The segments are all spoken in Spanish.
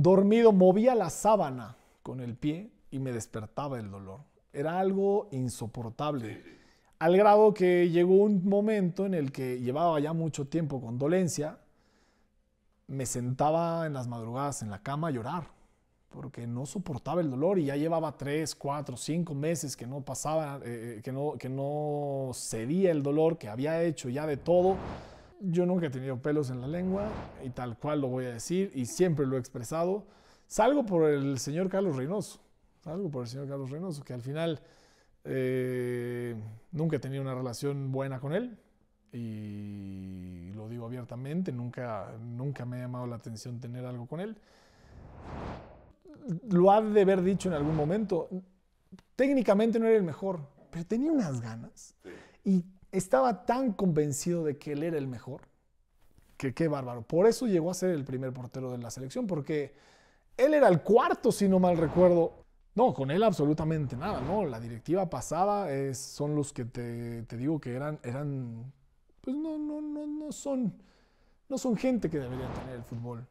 Dormido movía la sábana con el pie y me despertaba el dolor. Era algo insoportable. Al grado que llegó un momento en el que llevaba ya mucho tiempo con dolencia, me sentaba en las madrugadas en la cama a llorar, porque no soportaba el dolor y ya llevaba tres, cuatro, cinco meses que no pasaba, eh, eh, que, no, que no cedía el dolor, que había hecho ya de todo yo nunca he tenido pelos en la lengua y tal cual lo voy a decir y siempre lo he expresado. Salgo por el señor Carlos Reynoso, salgo por el señor Carlos Reynoso, que al final eh, nunca he tenido una relación buena con él y lo digo abiertamente, nunca, nunca me ha llamado la atención tener algo con él. Lo ha de haber dicho en algún momento. Técnicamente no era el mejor, pero tenía unas ganas. Y estaba tan convencido de que él era el mejor, que qué bárbaro. Por eso llegó a ser el primer portero de la selección, porque él era el cuarto, si no mal recuerdo. No, con él absolutamente nada, ¿no? La directiva pasada son los que te, te, digo que eran, eran pues no, no, no, no son, no son gente que debería tener el fútbol.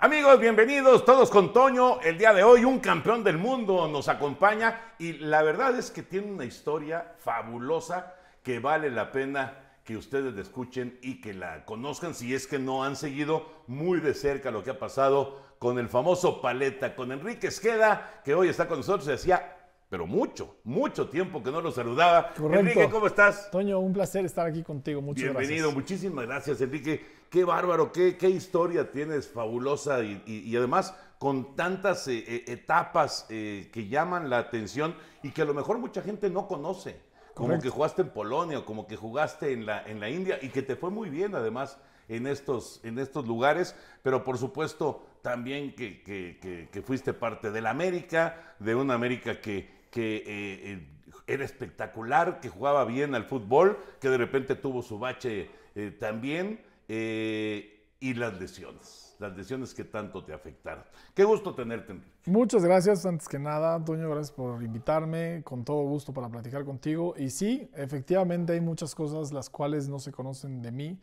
Amigos, bienvenidos todos con Toño. El día de hoy un campeón del mundo nos acompaña y la verdad es que tiene una historia fabulosa que vale la pena que ustedes la escuchen y que la conozcan si es que no han seguido muy de cerca lo que ha pasado con el famoso Paleta, con Enrique Esqueda, que hoy está con nosotros, decía pero mucho, mucho tiempo que no lo saludaba. Correcto. Enrique, ¿cómo estás? Toño, un placer estar aquí contigo. Muchas gracias. Bienvenido, muchísimas gracias, Enrique. Qué bárbaro, qué, qué historia tienes fabulosa y, además con tantas eh, eh, etapas eh, que llaman la atención y que a lo mejor mucha gente no conoce. Como que jugaste en Polonia, como que jugaste en la, en la India y que te fue muy bien además en estos, en estos lugares, pero por supuesto también que, que, que, fuiste parte de la América, de una América que que eh, eh, era espectacular, que jugaba bien al fútbol, que de repente tuvo su bache eh, también, y las lesiones, las lesiones que tanto te afectaron. Qué gusto tenerte. Muchas gracias, antes que nada, Antonio, gracias por invitarme, con todo gusto para platicar contigo. Y sí, efectivamente hay muchas cosas las cuales no se conocen de mí.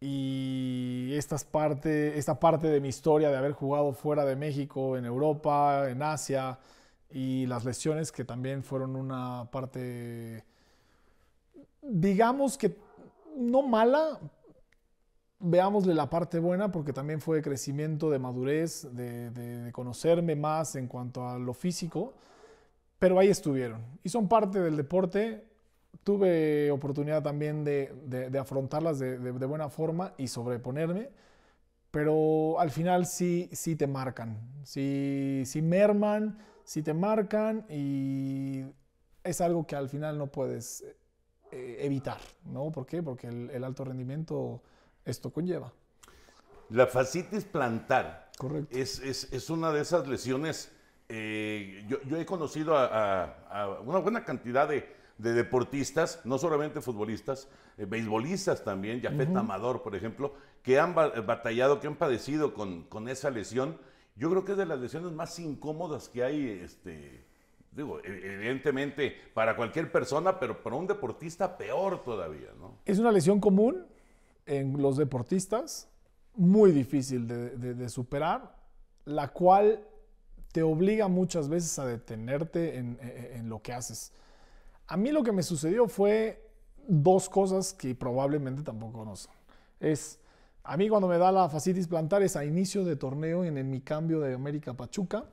Y esta parte, esta parte de mi historia de haber jugado fuera de México, en Europa, en Asia, y las lesiones que también fueron una parte, digamos que no mala, veámosle la parte buena porque también fue crecimiento, de madurez, de, conocerme más en cuanto a lo físico, pero ahí estuvieron y son parte del deporte. Tuve oportunidad también de, afrontarlas de buena forma y sobreponerme pero al final sí, sí te marcan, sí, sí merman si te marcan y es algo que al final no puedes eh, evitar, ¿no? ¿Por qué? Porque el, alto rendimiento esto conlleva. La fascitis plantar. Correcto. Es, es, es una de esas lesiones. Eh, yo, he conocido a, una buena cantidad de, deportistas, no solamente futbolistas, eh, beisbolistas también, Jafet Amador, por ejemplo, que han batallado, que han padecido con, con esa lesión yo creo que es de las lesiones más incómodas que hay, este, digo, e-, evidentemente para cualquier persona, pero para un deportista peor todavía, ¿no? Es una lesión común en los deportistas, muy difícil de, superar, la cual te obliga muchas veces a detenerte en, e-, e-, en lo que haces. A mí lo que me sucedió fue dos cosas que probablemente tampoco conocen. Es a mí cuando me da la fascitis plantar es a inicio de torneo en, mi cambio de América Pachuca.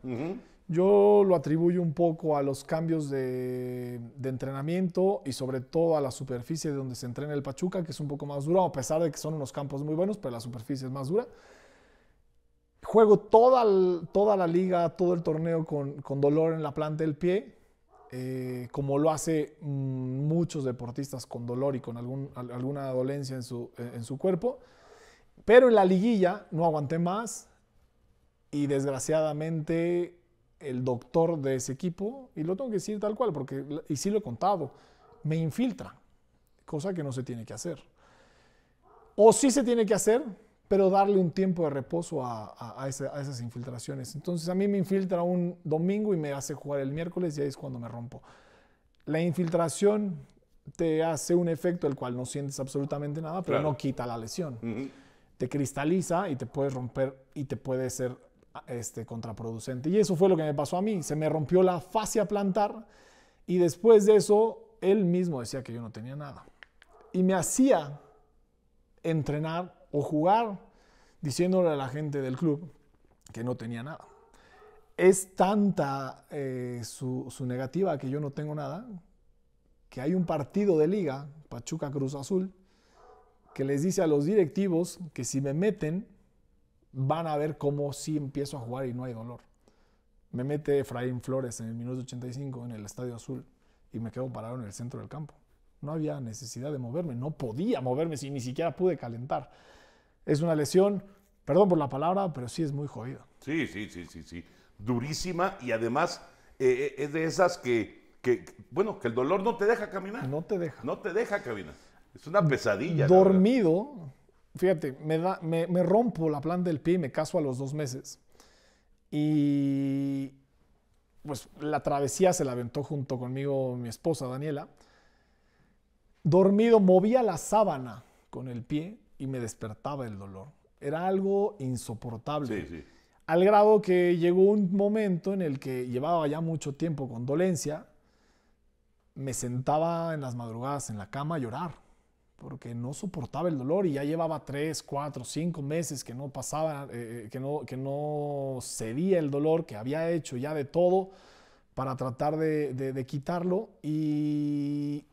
Yo lo atribuyo un poco a los cambios de, entrenamiento y sobre todo a la superficie donde se entrena el Pachuca, que es un poco más dura, a pesar de que son unos campos muy buenos, pero la superficie es más dura. Juego toda, toda la liga, todo el torneo con, dolor en la planta del pie, eh, como lo hace mm, muchos deportistas con dolor y con alguna dolencia en su, en su cuerpo. Pero en la liguilla no aguanté más y desgraciadamente el doctor de ese equipo, y lo tengo que decir tal cual, porque, y sí lo he contado, me infiltra, cosa que no se tiene que hacer. O sí se tiene que hacer, pero darle un tiempo de reposo a, a, esas infiltraciones. Entonces a mí me infiltra un domingo y me hace jugar el miércoles y ahí es cuando me rompo. La infiltración te hace un efecto el cual no sientes absolutamente nada, pero no quita la lesión te cristaliza y te puedes romper y te puede ser ah, este, contraproducente. Y eso fue lo que me pasó a mí. Se me rompió la fascia plantar y después de eso él mismo decía que yo no tenía nada. Y me hacía entrenar o jugar diciéndole a la gente del club que no tenía nada. Es tanta eh, su negativa que yo no tengo nada, que hay un partido de liga, Pachuca Cruz Azul, que les dice a los directivos que si me meten, van a ver cómo si empiezo a jugar y no hay dolor. Me mete Efraín Flores en el minuto 85 en el Estadio Azul y me quedo parado en el centro del campo. No había necesidad de moverme, no podía moverme si ni siquiera pude calentar. Es una lesión, perdón por la palabra, pero sí es muy jodida. Sí, sí, sí, sí, sí. Durísima y además eh, eh, es de esas que, que, bueno, que el dolor no te deja caminar. No te deja. No te deja caminar. Es una pesadilla. Dormido, fíjate, me, me, rompo la planta del pie y me caso a los dos meses. Y pues la travesía se la aventó junto conmigo mi esposa Daniela. Dormido movía la sábana con el pie y me despertaba el dolor. Era algo insoportable. Al grado que llegó un momento en el que llevaba ya mucho tiempo con dolencia, me sentaba en las madrugadas en la cama a llorar porque no soportaba el dolor y ya llevaba tres, cuatro, cinco meses que no pasaba, eh, eh, que, no, que no cedía el dolor, que había hecho ya de todo para tratar de, de, quitarlo y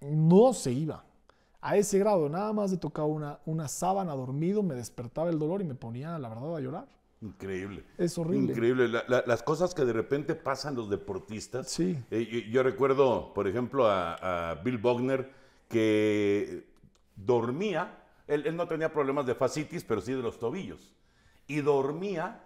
no se iba. A ese grado, nada más de tocar una, una sábana dormido, me despertaba el dolor y me ponía, la verdad, a llorar. Increíble. Es horrible. Increíble. las cosas que de repente pasan los deportistas. Sí. Eh, yo, recuerdo, por ejemplo, a, a Bill Bogner que dormía, él, no tenía problemas de fascitis, pero sí de los tobillos, y dormía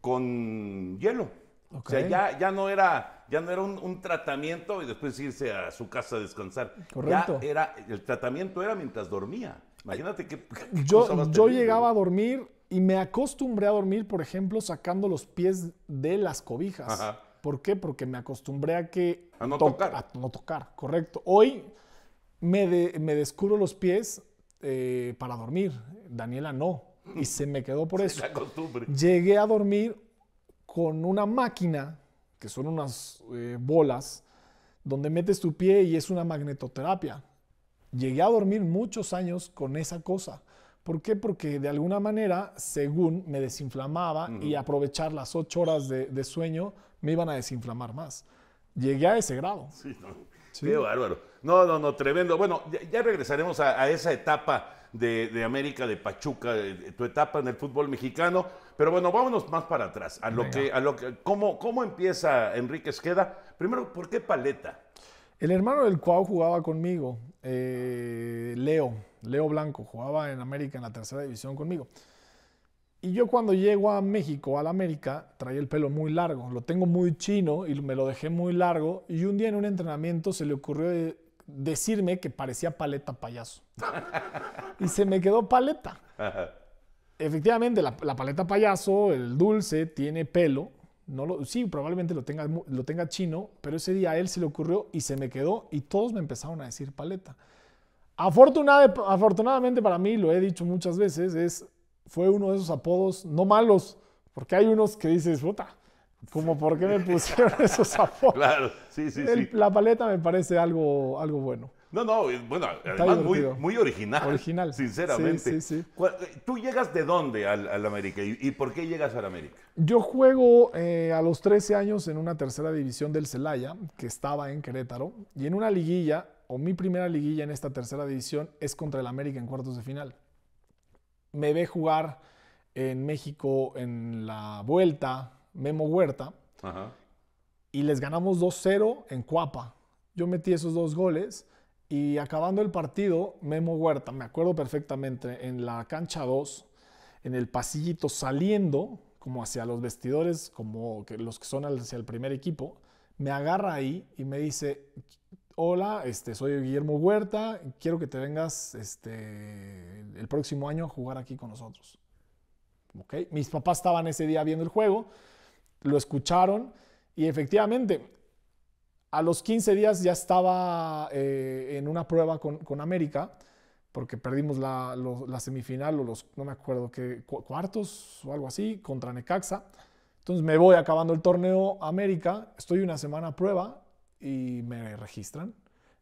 con hielo. O sea, ya, ya, no era, ya no era un, tratamiento y después irse a su casa a descansar. Correcto. Ya era, el tratamiento era mientras dormía. Imagínate que... Yo, yo llegaba a dormir y me acostumbré a dormir, por ejemplo, sacando los pies de las cobijas. ¿Por qué? Porque me acostumbré a que... A no tocar. A no tocar, correcto. Hoy me, descubro los pies eh, para dormir. Daniela no. Y se me quedó por eso. Llegué a dormir con una máquina, que son unas eh, bolas, donde metes tu pie y es una magnetoterapia. Llegué a dormir muchos años con esa cosa. ¿Por qué? Porque de alguna manera, según me desinflamaba y aprovechar las ocho horas de, sueño, me iban a desinflamar más. Llegué a ese grado. Sí, Sí. Qué bárbaro. No, no, no, tremendo. Bueno, ya, regresaremos a, esa etapa de, América, de Pachuca, de, tu etapa en el fútbol mexicano. Pero bueno, vámonos más para atrás, a lo que, a lo que, ¿cómo, cómo empieza Enrique Esqueda? Primero, ¿por qué paleta? El hermano del Cuau jugaba conmigo, eh, Leo, Leo Blanco, jugaba en América en la tercera división conmigo. Y yo cuando llego a México, a la América, traía el pelo muy largo, lo tengo muy chino y me lo dejé muy largo. Y un día en un entrenamiento se le ocurrió decirme que parecía paleta payaso. y se me quedó paleta. Efectivamente, la, paleta payaso, el dulce, tiene pelo. No lo, sí, probablemente lo tenga, lo tenga chino, pero ese día a él se le ocurrió y se me quedó y todos me empezaron a decir paleta. Afortunada, afortunadamente para mí, lo he dicho muchas veces, es, fue uno de esos apodos no malos, porque hay unos que dices, puta, como por qué me pusieron esos aportes? Claro, sí, sí, sí. La paleta me parece algo, algo bueno. No, no, bueno, además muy, muy, original. Original. Sinceramente. Sí, sí, sí. Eh, ¿Tú llegas de dónde al, al América ¿Y, por qué llegas al América? Yo juego eh, a los 13 años en una tercera división del Celaya, que estaba en Querétaro, y en una liguilla, o mi primera liguilla en esta tercera división, es contra el América en cuartos de final. Me ve jugar en México en la vuelta, Memo Huerta, y les ganamos 2-0 en Cuapa. Yo metí esos dos goles y acabando el partido, Memo Huerta, me acuerdo perfectamente, en la cancha 2, en el pasillito saliendo, como hacia los vestidores, como los que son hacia el primer equipo, me agarra ahí y me dice, hola, este, soy Guillermo Huerta, quiero que te vengas este, el próximo año a jugar aquí con nosotros. Okay. Mis papás estaban ese día viendo el juego, lo escucharon y efectivamente a los 15 días ya estaba eh, en una prueba con, con América porque perdimos la, semifinal o los, no me acuerdo qué, cuartos o algo así, contra Necaxa. Entonces me voy acabando el torneo América, estoy una semana a prueba y me registran.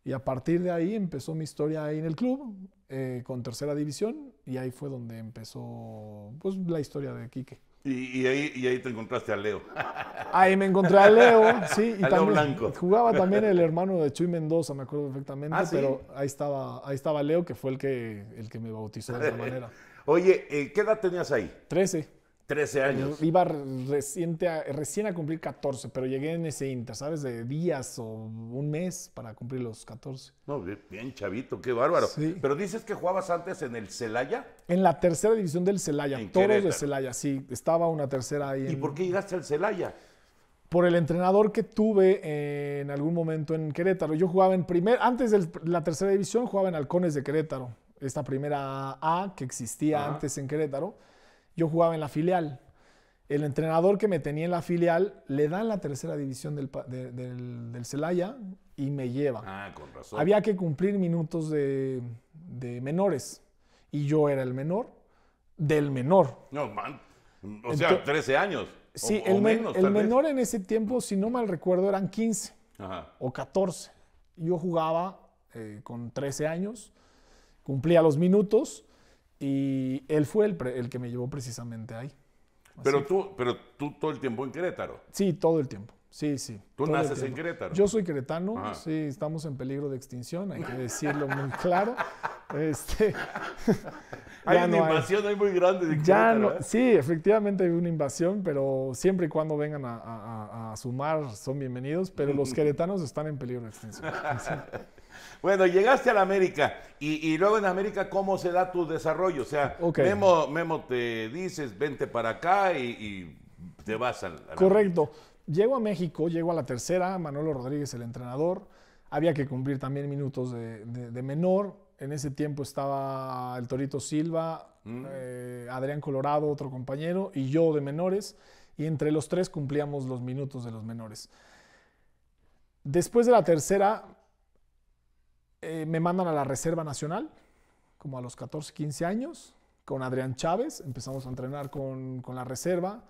Y a partir de ahí empezó mi historia ahí en el club, eh, con tercera división, y ahí fue donde empezó pues, la historia de Quique. Y, ahí, y, ahí, te encontraste a Leo. Ahí me encontré a Leo, sí. Y también Jugaba también el hermano de Chuy Mendoza, me acuerdo perfectamente, ah, pero ahí estaba, ahí estaba Leo, que fue el que, el que me bautizó de esa manera. Oye, eh, ¿qué edad tenías ahí? Trece. 13 años. Iba reciente recién a cumplir 14, pero llegué en ese inter, ¿sabes? De días o un mes para cumplir los 14. No, bien chavito, qué bárbaro. Pero dices que jugabas antes en el Celaya. En la tercera división del Celaya, en de Celaya, sí. Estaba una tercera ahí. ¿Y por qué llegaste al Celaya? Por el entrenador que tuve en algún momento en Querétaro. Yo jugaba en primer, antes de la tercera división jugaba en Halcones de Querétaro, esta primera A que existía antes en Querétaro yo jugaba en la filial. El entrenador que me tenía en la filial le dan la tercera división del, Celaya y me lleva. Ah, con razón. Había que cumplir minutos de, menores y yo era el menor del menor. No, man. O sea, 13 años. Sí, el, el menor en ese tiempo, si no mal recuerdo, eran 15 o 14. Yo jugaba eh, con 13 años, cumplía los minutos y él fue el, el que me llevó precisamente ahí. Pero tú, pero tú todo el tiempo en Querétaro. Sí, todo el tiempo. Sí, sí. Tú naces en Querétaro. Yo soy queretano, sí, estamos en peligro de extinción, hay que decirlo muy claro. Este, hay una invasión ahí muy grande. De ¿eh? sí, efectivamente hay una invasión, pero siempre y cuando vengan a, a, a sumar son bienvenidos, pero los queretanos están en peligro de extinción. Sí. Bueno, llegaste a la América y, luego en América, ¿cómo se da tu desarrollo? O sea, Memo, te dices, vente para acá y, te vas al... Correcto. Llego a México, llego a la tercera, Manolo Rodríguez, el entrenador. Había que cumplir también minutos de, menor. En ese tiempo estaba el Torito Silva, mm. eh, Adrián Colorado, otro compañero, y yo de menores. Y entre los tres cumplíamos los minutos de los menores. Después de la tercera, eh, me mandan a la Reserva Nacional, como a los 14, 15 años, con Adrián Chávez, empezamos a entrenar con, la Reserva.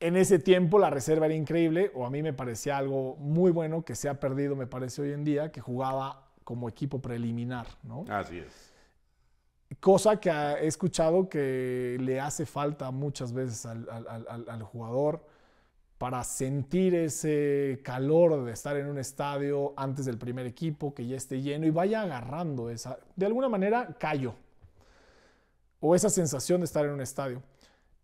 En ese tiempo la reserva era increíble, o a mí me parecía algo muy bueno que se ha perdido, me parece hoy en día, que jugaba como equipo preliminar, ¿no? Así es. Cosa que he escuchado que le hace falta muchas veces al, al jugador para sentir ese calor de estar en un estadio antes del primer equipo, que ya esté lleno y vaya agarrando esa, de alguna manera, callo, o esa sensación de estar en un estadio.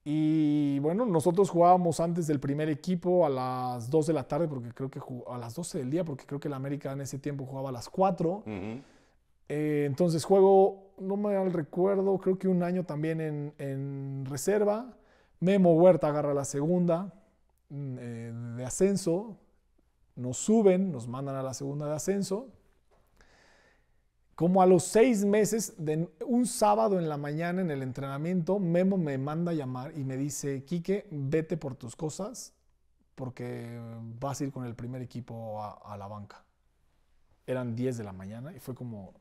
Y bueno, nosotros jugábamos antes del primer equipo a las 2 de la tarde, porque creo que a las 12 del día, porque creo que el América en ese tiempo jugaba a las 4. Eh, entonces juego, no me recuerdo, creo que un año también en, en reserva. Memo Huerta agarra la segunda. Mm, eh, de ascenso, nos suben, nos mandan a la segunda de ascenso. Como a los seis meses, de un sábado en la mañana en el entrenamiento, Memo me manda llamar y me dice, Quique, vete por tus cosas porque vas a ir con el primer equipo a, la banca. Eran 10 de la mañana y fue como,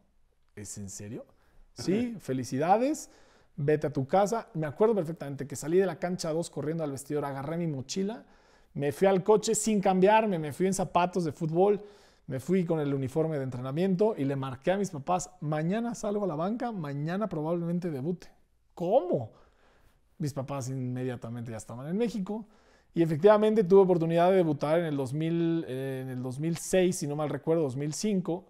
¿es en serio? Sí, felicidades, vete a tu casa. Me acuerdo perfectamente que salí de la cancha 2 corriendo al vestidor, agarré mi mochila, me fui al coche sin cambiarme, me fui en zapatos de fútbol, me fui con el uniforme de entrenamiento y le marqué a mis papás, mañana salgo a la banca, mañana probablemente debute. ¿Cómo? Mis papás inmediatamente ya estaban en México y efectivamente tuve oportunidad de debutar en el, 2006, eh, si no mal recuerdo, 2005,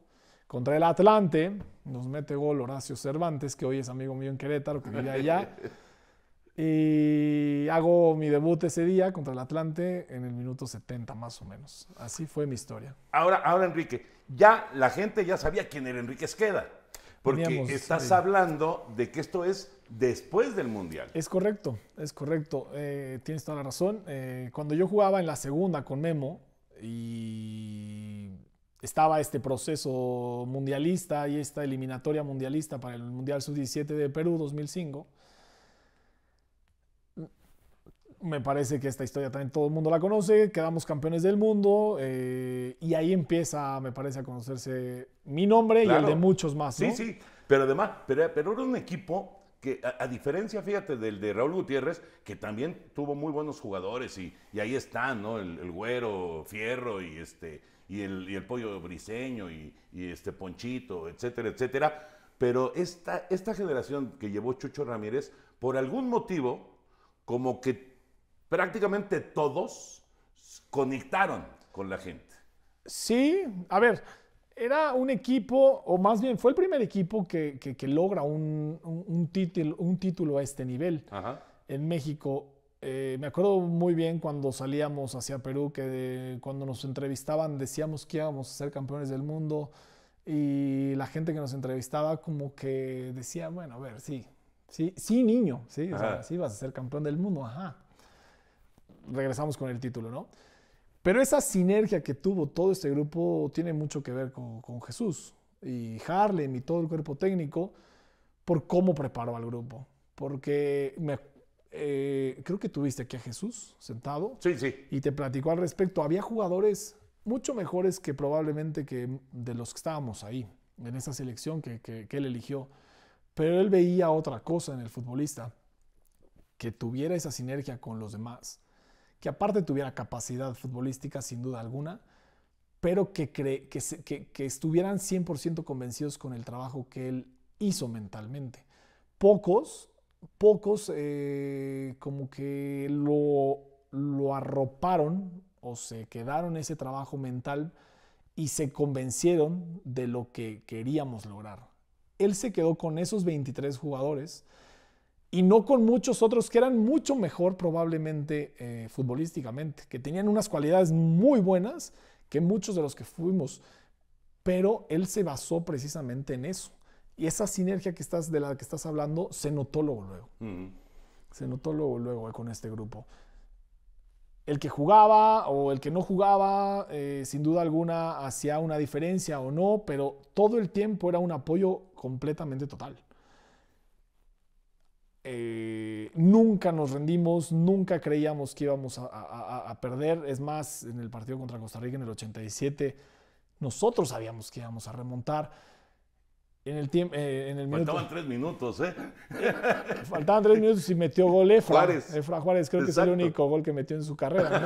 contra el Atlante. Nos mete gol Horacio Cervantes, que hoy es amigo mío en Querétaro, que vive allá. Y hago mi debut ese día contra el Atlante en el minuto 70 más o menos. Así fue mi historia. Ahora, ahora Enrique, ya la gente ya sabía quién era Enrique Esqueda. Porque estás hablando de que esto es después del Mundial. Es correcto, es correcto. Eh, tienes toda la razón. Eh, cuando yo jugaba en la segunda con Memo y estaba este proceso mundialista y esta eliminatoria mundialista para el Mundial Sub-17 de Perú 2005 me parece que esta historia también todo el mundo la conoce, quedamos campeones del mundo eh, y ahí empieza, me parece, a conocerse mi nombre y el de muchos más. ¿no? Sí, sí, pero además, pero, pero era un equipo que a, diferencia, fíjate, del de Raúl Gutiérrez, que también tuvo muy buenos jugadores y, ahí están, ¿no? El, güero, Fierro y este y el, y el pollo briseño y, y, este Ponchito, etcétera, etcétera. Pero esta, esta generación que llevó Chucho Ramírez, por algún motivo, como que prácticamente todos conectaron con la gente. Sí, a ver, era un equipo, o más bien fue el primer equipo que, logra un, título, un título a este nivel en México. Eh, me acuerdo muy bien cuando salíamos hacia Perú, que cuando nos entrevistaban decíamos que íbamos a ser campeones del mundo y la gente que nos entrevistaba como que decía, bueno, a ver, sí, sí, sí niño, sí, sí vas a ser campeón del mundo, ajá regresamos con el título, ¿no? Pero esa sinergia que tuvo todo este grupo tiene mucho que ver con, Jesús y Harlem y todo el cuerpo técnico por cómo preparó al grupo. Porque me, eh, creo que tuviste aquí a Jesús sentado. Sí, sí. Y te platicó al respecto. Había jugadores mucho mejores que probablemente que de los que estábamos ahí, en esa selección que, que, que él eligió. Pero él veía otra cosa en el futbolista, que tuviera esa sinergia con los demás que aparte tuviera capacidad futbolística sin duda alguna, pero que, que, estuvieran 100% convencidos con el trabajo que él hizo mentalmente. Pocos, pocos eh, como que lo, lo arroparon o se quedaron ese trabajo mental y se convencieron de lo que queríamos lograr. Él se quedó con esos 23 jugadores y no con muchos otros que eran mucho mejor probablemente eh, futbolísticamente, que tenían unas cualidades muy buenas que muchos de los que fuimos, pero él se basó precisamente en eso. Y esa sinergia que estás, de la que estás hablando se notó luego. Mm. Se notó luego, luego eh, con este grupo. El que jugaba o el que no jugaba, eh, sin duda alguna, hacía una diferencia o no, pero todo el tiempo era un apoyo completamente total. nunca nos rendimos, nunca creíamos que íbamos a, perder. Es más, en el partido contra Costa Rica en el 87, nosotros sabíamos que íbamos a remontar. En el tiempo, eh, en el Faltaban tres minutos, ¿eh? Faltaban tres minutos y metió gol Efra. Juárez. Efra Juárez, creo que es el único gol que metió en su carrera,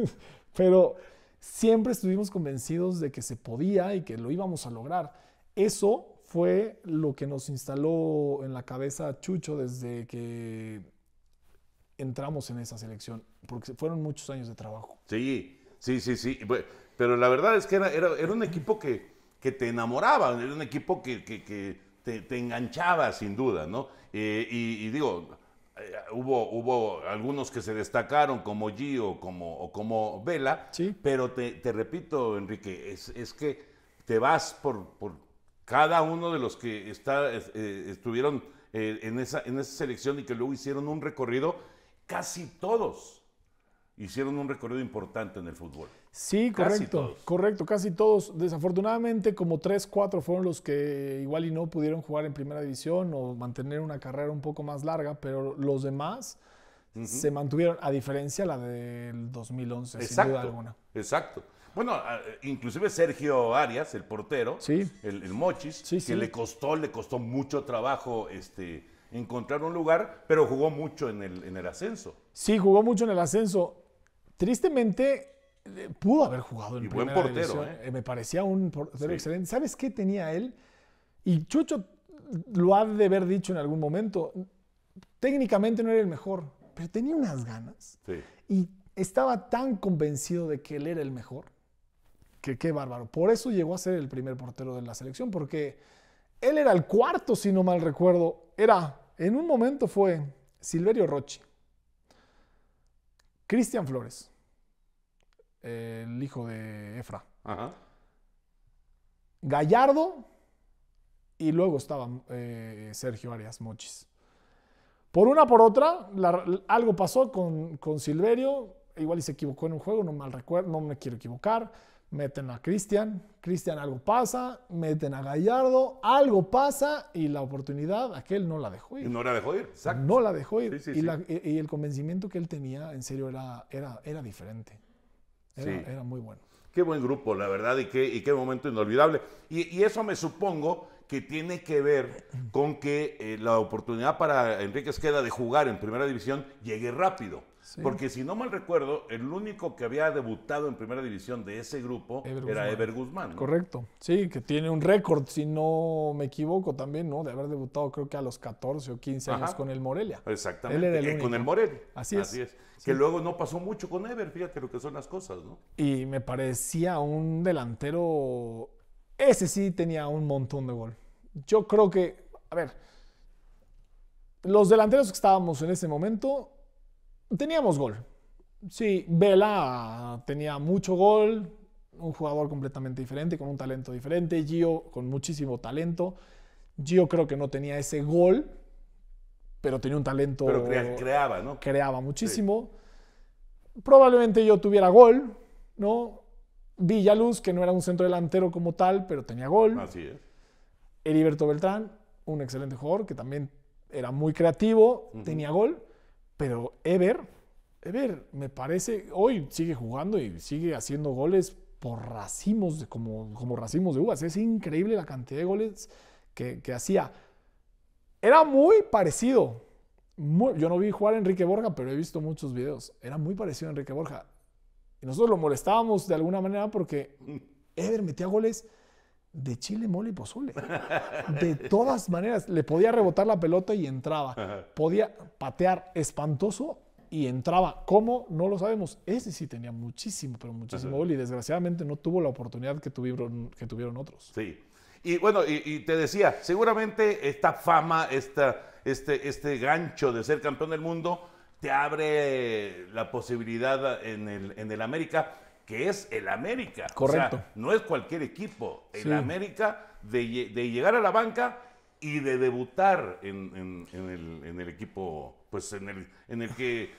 ¿no? pero siempre estuvimos convencidos de que se podía y que lo íbamos a lograr. Eso fue lo que nos instaló en la cabeza Chucho desde que entramos en esa selección, porque fueron muchos años de trabajo. Sí, sí, sí, sí. Pero la verdad es que era, era, un equipo que, que, te enamoraba, era un equipo que, te, enganchaba sin duda, ¿no? Eh, y, digo, eh, hubo, hubo algunos que se destacaron como Gio como, o como Vela, pero te, repito, Enrique, es, que te vas por cada uno de los que eh, estuvieron eh, en, esa, selección y que luego hicieron un recorrido, casi todos hicieron un recorrido importante en el fútbol. Sí, correcto, correcto, casi todos. Desafortunadamente, como tres, cuatro fueron los que igual y no pudieron jugar en primera división o mantener una carrera un poco más larga, pero los demás se mantuvieron, a diferencia la del 2011, sin duda alguna. Exacto. Bueno, inclusive Sergio Arias, el portero, el, Mochis, que le costó, le costó mucho trabajo este, encontrar un lugar, pero jugó mucho en el, ascenso. Sí, jugó mucho en el ascenso. Tristemente, eh, pudo haber jugado en y buen portero, ¿eh? Eh, Me parecía un portero excelente. ¿Sabes qué tenía él? Y Chucho lo ha de haber dicho en algún momento. Técnicamente no era el mejor, pero tenía unas ganas. Y estaba tan convencido de que él era el mejor qué bárbaro. Por eso llegó a ser el primer portero de la selección, porque él era el cuarto, si no mal recuerdo. Era, en un momento fue Silverio Rochi, Cristian Flores, el hijo de Efra, Gallardo y luego estaba eh, Sergio Arias Mochis. Por una por otra, algo pasó con, con Silverio, igual y se equivocó en un juego, no mal recuerdo, no me quiero equivocar meten a Cristian, Cristian algo pasa, meten a Gallardo, algo pasa y la oportunidad aquel no la dejó ir. No la dejó ir, exacto. No la dejó ir. y, el convencimiento que él tenía, en serio, era, era, diferente. Era, muy bueno. Qué buen grupo, la verdad, y qué, y qué momento inolvidable. Y, eso me supongo que tiene que ver con que eh, la oportunidad para Enrique Esqueda de jugar en primera división llegue rápido. Porque si no mal recuerdo, el único que había debutado en primera división de ese grupo era Ever Guzmán. Correcto, sí, que tiene un récord, si no me equivoco también, ¿no? De haber debutado creo que a los 14 o 15 años con el Morelia. Exactamente, eh, con el Morelia. Así es. Que luego no pasó mucho con Ever, fíjate lo que son las cosas, ¿no? Y me parecía un delantero, ese sí tenía un montón de gol. Yo creo que, a ver, los delanteros que estábamos en ese momento teníamos gol. Sí, Vela tenía mucho gol, un jugador completamente diferente, con un talento diferente, Gio con muchísimo talento. Gio creo que no tenía ese gol, pero tenía un talento... Pero creaba, ¿no? Creaba muchísimo. Probablemente yo tuviera gol, ¿no? Villaluz, que no era un centro delantero como tal, pero tenía gol. Así es. Heriberto Beltrán, un excelente jugador que también era muy creativo, tenía gol. Pero Ever, Ever me parece, hoy sigue jugando y sigue haciendo goles por racimos, de, como, como racimos de uvas. Es increíble la cantidad de goles que, hacía. Era muy parecido. yo no vi jugar a Enrique Borja, pero he visto muchos videos. Era muy parecido a Enrique Borja. Y nosotros lo molestábamos de alguna manera porque Ever metía goles de chile, mole y pozole. De todas maneras, le podía rebotar la pelota y entraba. Podía patear espantoso y entraba. ¿Cómo? No lo sabemos. Ese sí tenía muchísimo, pero muchísimo gol y desgraciadamente no tuvo la oportunidad que tuvieron, que tuvieron otros. Sí. Y bueno, y, te decía, seguramente esta fama, este, este gancho de ser campeón del mundo, te abre la posibilidad en el, en el América que es el América. Correcto. no es cualquier equipo. El América de, llegar a la banca y de debutar en, el, equipo, pues en el, que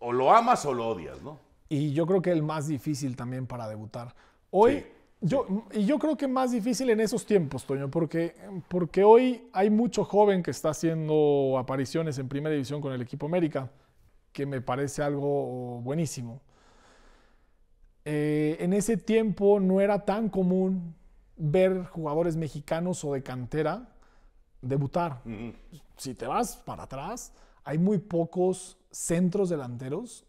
o lo amas o lo odias, ¿no? Y yo creo que el más difícil también para debutar. Hoy, yo, y yo creo que más difícil en esos tiempos, Toño, porque, porque hoy hay mucho joven que está haciendo apariciones en Primera División con el equipo América, que me parece algo buenísimo. Eh, en ese tiempo no era tan común ver jugadores mexicanos o de cantera debutar. Si te vas para atrás, hay muy pocos centros delanteros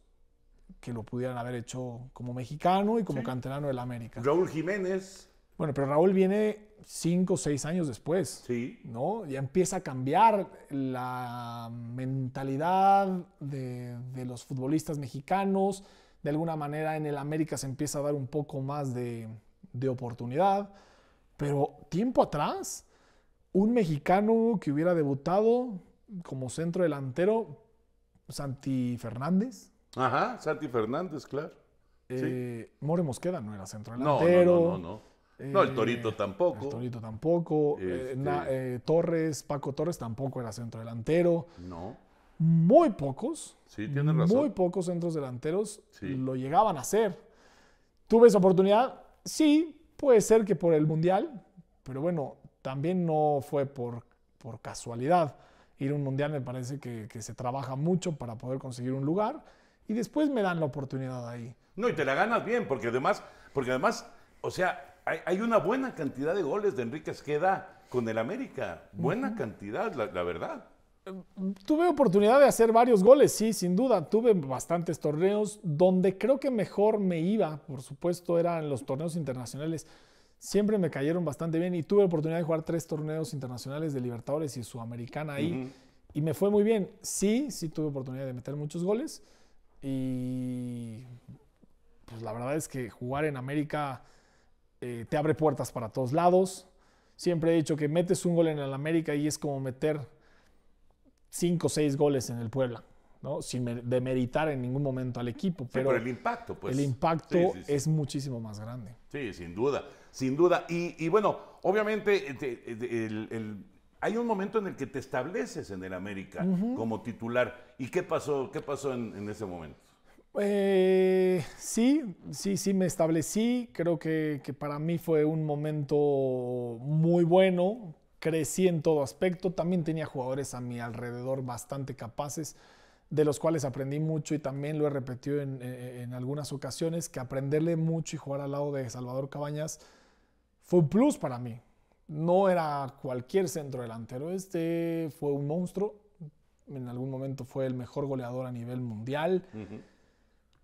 que lo pudieran haber hecho como mexicano y como canterano del América. Raúl Jiménez. Bueno, pero Raúl viene cinco o seis años después. Sí. ¿No? Ya empieza a cambiar la mentalidad de los futbolistas mexicanos de alguna manera en el América se empieza a dar un poco más de, de oportunidad. Pero tiempo atrás, un mexicano que hubiera debutado como centro delantero, Santi Fernández. Ajá, Santi Fernández, claro. Eh, no era centro delantero. No, no, no. no, el Torito eh, tampoco. El Torito tampoco. Eh, este eh, Torres, Paco Torres tampoco era centro delantero. No muy pocos, sí, muy pocos centros delanteros lo llegaban a hacer. ¿Tuve esa oportunidad? Sí, puede ser que por el Mundial, pero bueno, también no fue por, por casualidad. Ir a un Mundial me parece que, se trabaja mucho para poder conseguir un lugar y después me dan la oportunidad ahí. No, y te la ganas bien, porque además, porque además o sea, hay, una buena cantidad de goles de Enrique Esqueda con el América. Buena cantidad, la verdad. Tuve oportunidad de hacer varios goles, sí, sin duda. Tuve bastantes torneos donde creo que mejor me iba, por supuesto, eran los torneos internacionales. Siempre me cayeron bastante bien y tuve oportunidad de jugar tres torneos internacionales de Libertadores y Sudamericana ahí. Y me fue muy bien. Sí, sí tuve oportunidad de meter muchos goles. Y pues la verdad es que jugar en América eh, te abre puertas para todos lados. Siempre he dicho que metes un gol en el América y es como meter cinco o seis goles en el Puebla, ¿no? sin demeritar en ningún momento al equipo. Pero, el impacto, pues. El impacto es muchísimo más grande. Sí, sin duda, sin duda. Y, bueno, obviamente eh, eh, hay un momento en el que te estableces en el América como titular. ¿Y qué pasó, qué pasó en, ese momento? Eh, sí, sí, sí, me establecí. Creo que para mí fue un momento muy bueno crecí en todo aspecto, también tenía jugadores a mi alrededor bastante capaces, de los cuales aprendí mucho y también lo he repetido eh, eh, en, algunas ocasiones, que aprenderle mucho y jugar al lado de Salvador Cabañas fue un plus para mí. No era cualquier centro delantero, este fue un monstruo, en algún momento fue el mejor goleador a nivel mundial,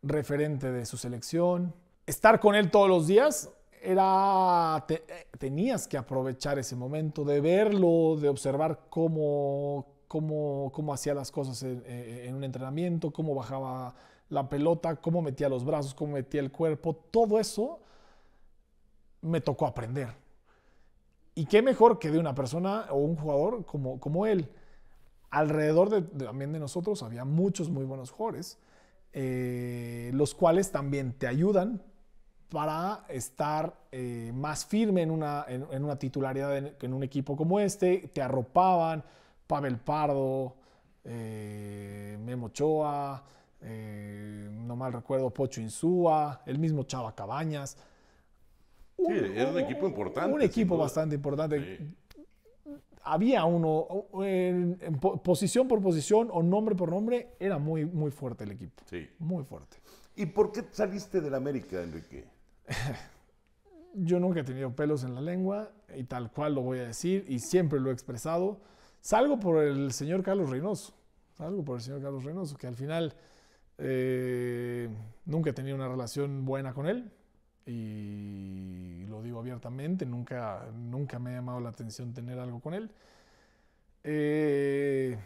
referente de su selección. Estar con él todos los días era, eh, tenías que aprovechar ese momento de verlo, de observar cómo, cómo, cómo hacía las cosas eh, en, un entrenamiento, cómo bajaba la pelota, cómo metía los brazos, cómo metía el cuerpo, todo eso me tocó aprender. Y qué mejor que de una persona o un jugador como, como él. Alrededor también de nosotros había muchos muy buenos jugadores, eh, los cuales también te ayudan, para estar eh, más firme en una, en, una titularidad en, en, un equipo como este. Te arropaban Pavel Pardo, eh, Memo Choa, eh, no mal recuerdo, Pocho Insúa, el mismo Chava Cabañas. sí, era un equipo importante. Un equipo bastante importante. Había uno, posición por posición o nombre por nombre, era muy, muy fuerte el equipo. Sí. Muy fuerte. ¿Y por qué saliste del América, Enrique? yo nunca he tenido pelos en la lengua y tal cual lo voy a decir y siempre lo he expresado. Salgo por el señor Carlos Reynoso, salgo por el señor Carlos Reynoso, que al final eh, nunca he tenido una relación buena con él y lo digo abiertamente, nunca, nunca me ha llamado la atención tener algo con él. Eh,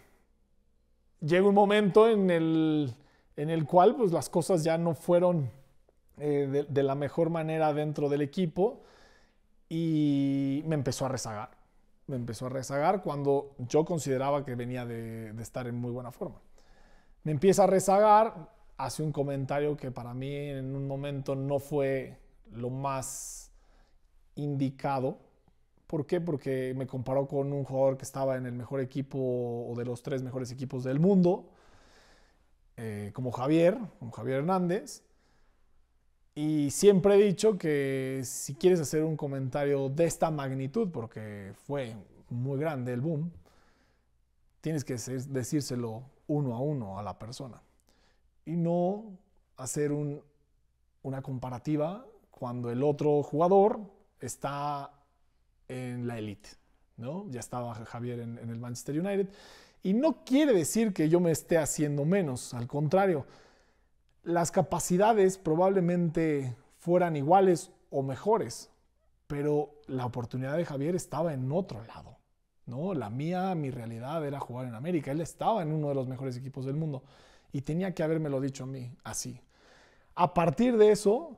llega un momento en el, en el cual pues, las cosas ya no fueron eh, de, la mejor manera dentro del equipo y me empezó a rezagar. Me empezó a rezagar cuando yo consideraba que venía de, estar en muy buena forma. Me empieza a rezagar, hace un comentario que para mí en un momento no fue lo más indicado. ¿Por qué? Porque me comparó con un jugador que estaba en el mejor equipo o de los tres mejores equipos del mundo, eh, como Javier, como Javier Hernández. Y siempre he dicho que si quieres hacer un comentario de esta magnitud, porque fue muy grande el boom, tienes que decírselo uno a uno a la persona. Y no hacer una comparativa cuando el otro jugador está en la élite. ¿no? Ya estaba Javier en, en el Manchester United. Y no quiere decir que yo me esté haciendo menos, al contrario las capacidades probablemente fueran iguales o mejores, pero la oportunidad de Javier estaba en otro lado. ¿no? La mía, mi realidad era jugar en América. Él estaba en uno de los mejores equipos del mundo y tenía que habérmelo dicho a mí así. A partir de eso,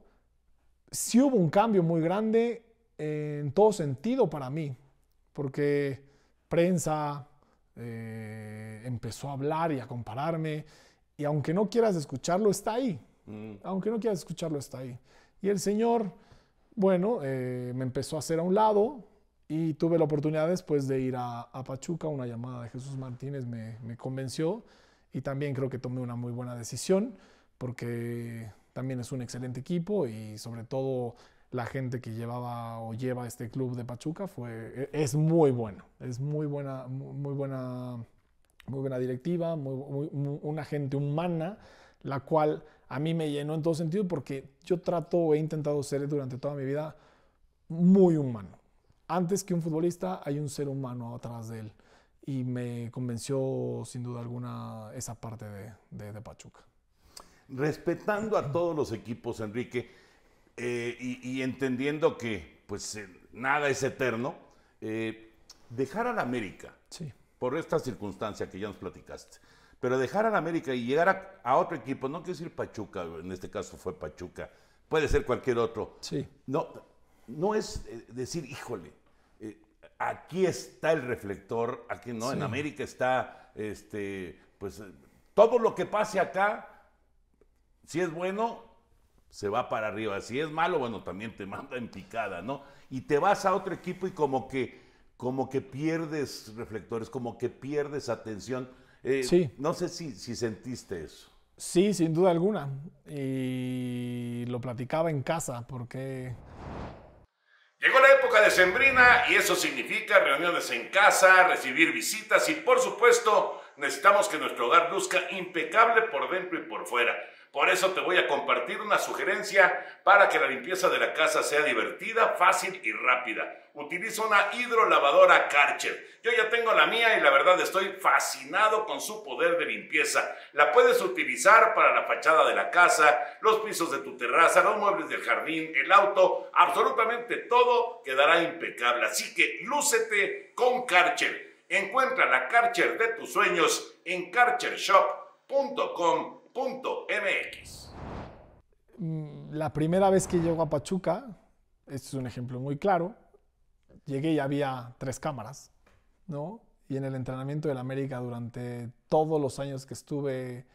sí hubo un cambio muy grande eh, en todo sentido para mí, porque prensa eh, empezó a hablar y a compararme y aunque no quieras escucharlo, está ahí. Mm. Aunque no quieras escucharlo, está ahí. Y el Señor, bueno, eh, me empezó a hacer a un lado y tuve la oportunidad después de ir a, Pachuca, una llamada de Jesús Martínez me, convenció y también creo que tomé una muy buena decisión porque también es un excelente equipo y sobre todo la gente que llevaba o lleva este club de Pachuca fue, e, es muy bueno, es muy buena, muy buena muy buena directiva, muy, una gente humana, la cual a mí me llenó en todo sentido porque yo trato he intentado ser durante toda mi vida muy humano. Antes que un futbolista hay un ser humano atrás de él y me convenció sin duda alguna esa parte de, de, Pachuca. Respetando a todos los equipos, Enrique, eh, y, entendiendo que pues eh, nada es eterno, eh, dejar al América sí por esta circunstancia que ya nos platicaste. Pero dejar a América y llegar a, otro equipo, no quiero decir Pachuca, en este caso fue Pachuca, puede ser cualquier otro. Sí. No, no es eh, decir, híjole, eh, aquí está el reflector, aquí no, en América está, este, pues, eh, todo lo que pase acá, si es bueno, se va para arriba. Si es malo, bueno, también te manda en picada, ¿no? Y te vas a otro equipo y como que como que pierdes reflectores, como que pierdes atención. Eh, sí. No sé si, si sentiste eso. Sí, sin duda alguna. Y lo platicaba en casa porque... Llegó la época de Sembrina y eso significa reuniones en casa, recibir visitas y por supuesto necesitamos que nuestro hogar luzca impecable por dentro y por fuera. Por eso te voy a compartir una sugerencia para que la limpieza de la casa sea divertida, fácil y rápida. Utiliza una hidrolavadora Karcher. Yo ya tengo la mía y la verdad estoy fascinado con su poder de limpieza. La puedes utilizar para la fachada de la casa, los pisos de tu terraza, los muebles del jardín, el auto, absolutamente todo quedará impecable. Así que lúcete con Karcher. Encuentra la Karcher de tus sueños en karchershop.com .mx. Mm, la primera vez que llego a Pachuca, este es un ejemplo muy claro, llegué y había tres cámaras, ¿no? Y en el entrenamiento del América durante todos los años que estuve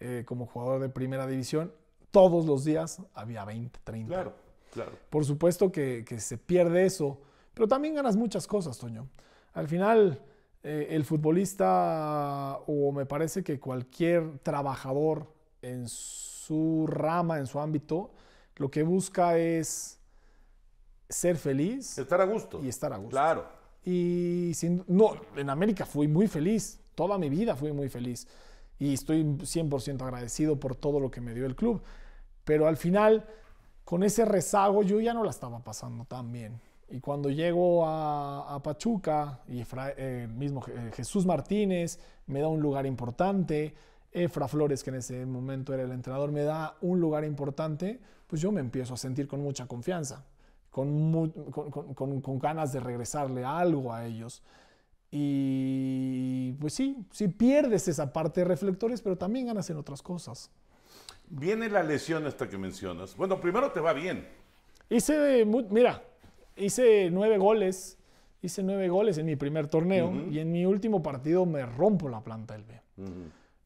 eh, como jugador de primera división, todos los días había 20, 30. Claro, claro. Por supuesto que, que se pierde eso, pero también ganas muchas cosas, Toño. Al final eh, el futbolista o me parece que cualquier trabajador en su rama, en su ámbito, lo que busca es ser feliz. Estar a gusto. Y estar a gusto. Claro. Y no, en América fui muy feliz, toda mi vida fui muy feliz y estoy 100% agradecido por todo lo que me dio el club. Pero al final, con ese rezago, yo ya no la estaba pasando tan bien. Y cuando llego a, Pachuca, y eh, mismo eh, Jesús Martínez me da un lugar importante, Efra Flores, que en ese momento era el entrenador, me da un lugar importante, pues yo me empiezo a sentir con mucha confianza, con, con, ganas de regresarle algo a ellos. Y pues sí, sí pierdes esa parte de reflectores, pero también ganas en otras cosas. Viene la lesión esta que mencionas. Bueno, primero te va bien. Hice, mira, hice nueve goles, hice nueve goles en mi primer torneo y en mi último partido me rompo la planta del B.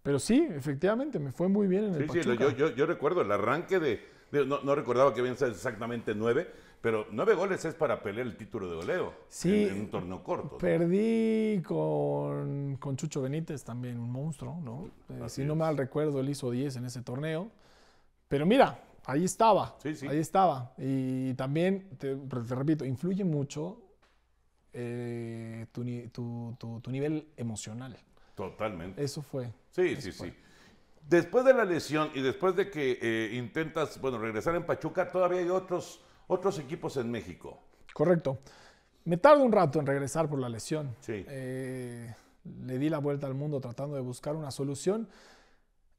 Pero sí, efectivamente, me fue muy bien en el Pachuca. Sí, yo, yo, recuerdo el arranque de, no, recordaba que habían sido exactamente nueve, pero nueve goles es para pelear el título de goleo. Sí. En, un torneo corto. Perdí con, con, Chucho Benítez también, un monstruo, ¿no? Eh, si no mal recuerdo, él hizo diez en ese torneo. Pero mira, ahí estaba. Sí, Ahí estaba. Y también, te, repito, influye mucho eh, tu, nivel emocional. Totalmente. Eso fue. Sí, sí, sí. Después de la lesión y después de que eh, intentas, bueno, regresar en Pachuca, todavía hay otros, otros equipos en México. Correcto. Me tardó un rato en regresar por la lesión. Sí. Eh, le di la vuelta al mundo tratando de buscar una solución.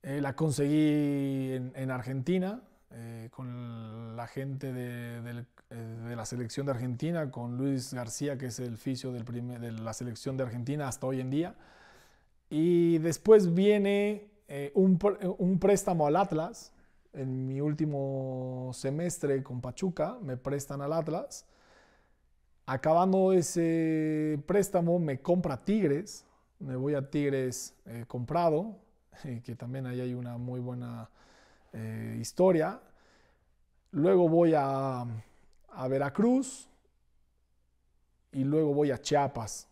la conseguí en, en Argentina, eh, con la gente eh, de, la selección de Argentina, con Luis García, que es el oficio del de la selección de Argentina hasta hoy en día. Y después viene eh, un, préstamo al Atlas. En mi último semestre con Pachuca me prestan al Atlas. Acabando ese préstamo me compra Tigres. Me voy a Tigres comprado, que también ahí hay una muy buena eh, historia. Luego voy a, Veracruz y luego voy a Chiapas.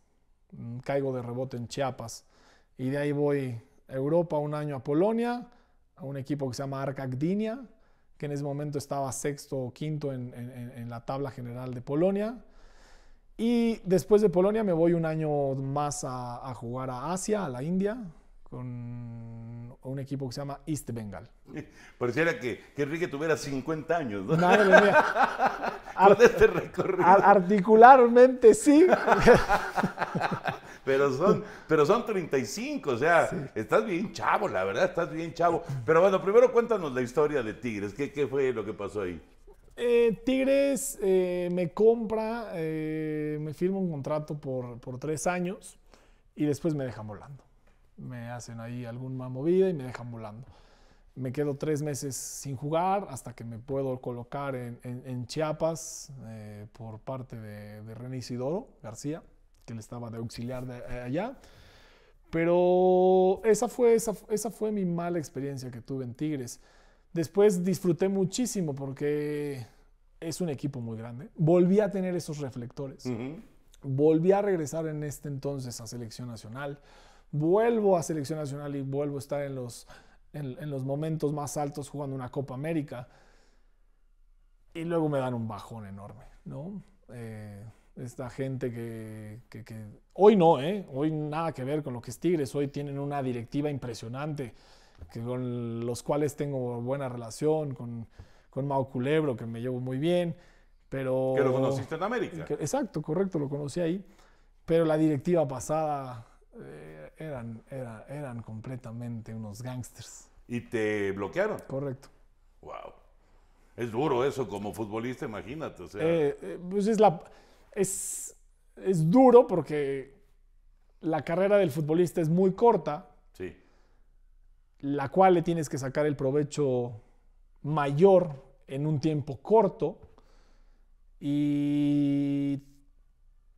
Mm, caigo de rebote en Chiapas. Y de ahí voy a Europa un año a Polonia, a un equipo que se llama Arca Gdynia, que en ese momento estaba sexto o quinto en, la tabla general de Polonia. Y después de Polonia me voy un año más a jugar a Asia, a la India, con o un equipo que se llama East Bengal. Pareciera que, que Enrique tuviera 50 años, ¿no? Madre mía. Este articularmente sí. pero, son, pero son 35, o sea, estás bien chavo, la verdad, estás bien chavo. Pero bueno, primero cuéntanos la historia de Tigres, ¿qué, fue lo que pasó ahí? Eh, Tigres eh, me compra, eh, me firma un contrato por, por tres años y después me dejan volando me hacen ahí alguna movida y me dejan volando. Me quedo tres meses sin jugar hasta que me puedo colocar en, Chiapas eh, por parte de, René Isidoro García, que le estaba de auxiliar de, eh, allá. Pero esa fue, esa, fue mi mala experiencia que tuve en Tigres. Después disfruté muchísimo porque es un equipo muy grande. Volví a tener esos reflectores. Volví a regresar en este entonces a selección nacional vuelvo a selección nacional y vuelvo a estar en los, en, los momentos más altos jugando una Copa América. Y luego me dan un bajón enorme, ¿no? Eh, esta gente que, que, que, hoy no, ¿eh? hoy nada que ver con lo que es Tigres, hoy tienen una directiva impresionante que con los cuales tengo buena relación, con, con Mau Culebro, que me llevo muy bien, pero... Que lo conociste en América. exacto, correcto, lo conocí ahí, pero la directiva pasada eh, eran, era, eran completamente unos gangsters. ¿Y te bloquearon? Correcto. Wow. Es duro eso como futbolista, imagínate. O sea. Eh, eh, pues es, es duro porque la carrera del futbolista es muy corta. Sí. La cual le tienes que sacar el provecho mayor en un tiempo corto. Y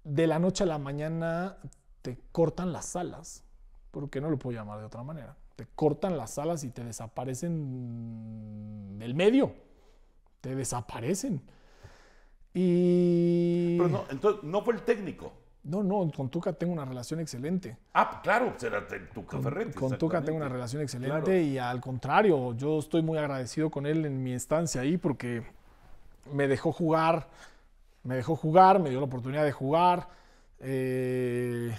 de la noche a la mañana te cortan las alas porque no lo puedo llamar de otra manera. Te cortan las alas y te desaparecen del medio. Te desaparecen. Y. Pero no, entonces no fue el técnico. No, no, con Tuca tengo una relación excelente. Ah, claro, será Tuca Ferretti. Con, Tuca tengo una relación excelente y al contrario, yo estoy muy agradecido con él en mi estancia ahí porque me dejó jugar, me dejó jugar, me dio la oportunidad de jugar. Eh,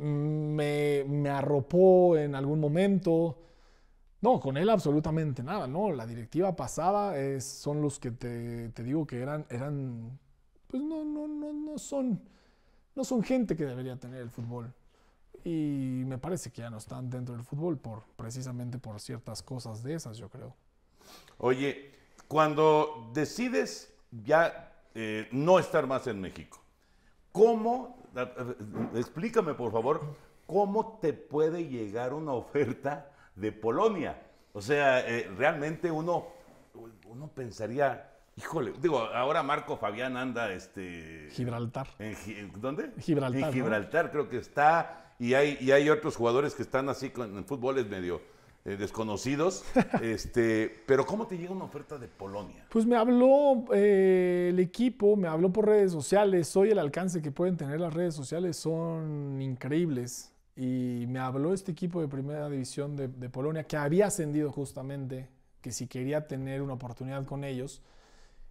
me, arropó en algún momento. No, con él absolutamente nada, ¿no? La directiva pasada es, son los que te, digo que eran, eran pues no, no, no, no son, no son gente que debería tener el fútbol. Y me parece que ya no están dentro del fútbol por, precisamente por ciertas cosas de esas, yo creo. Oye, cuando decides ya eh, no estar más en México, ¿cómo Explícame, por favor, cómo te puede llegar una oferta de Polonia. O sea, eh, realmente uno, uno pensaría, híjole, digo, ahora Marco Fabián anda este... Gibraltar. En, ¿Dónde? Gibraltar. Gibraltar creo que está, y hay, hay otros jugadores que están así, con, en fútbol es medio eh, desconocidos. este, pero ¿cómo te llega una oferta de Polonia? Pues me habló eh, el equipo, me habló por redes sociales. Hoy el alcance que pueden tener las redes sociales son increíbles. Y me habló este equipo de primera división de, de Polonia que había ascendido justamente, que si quería tener una oportunidad con ellos.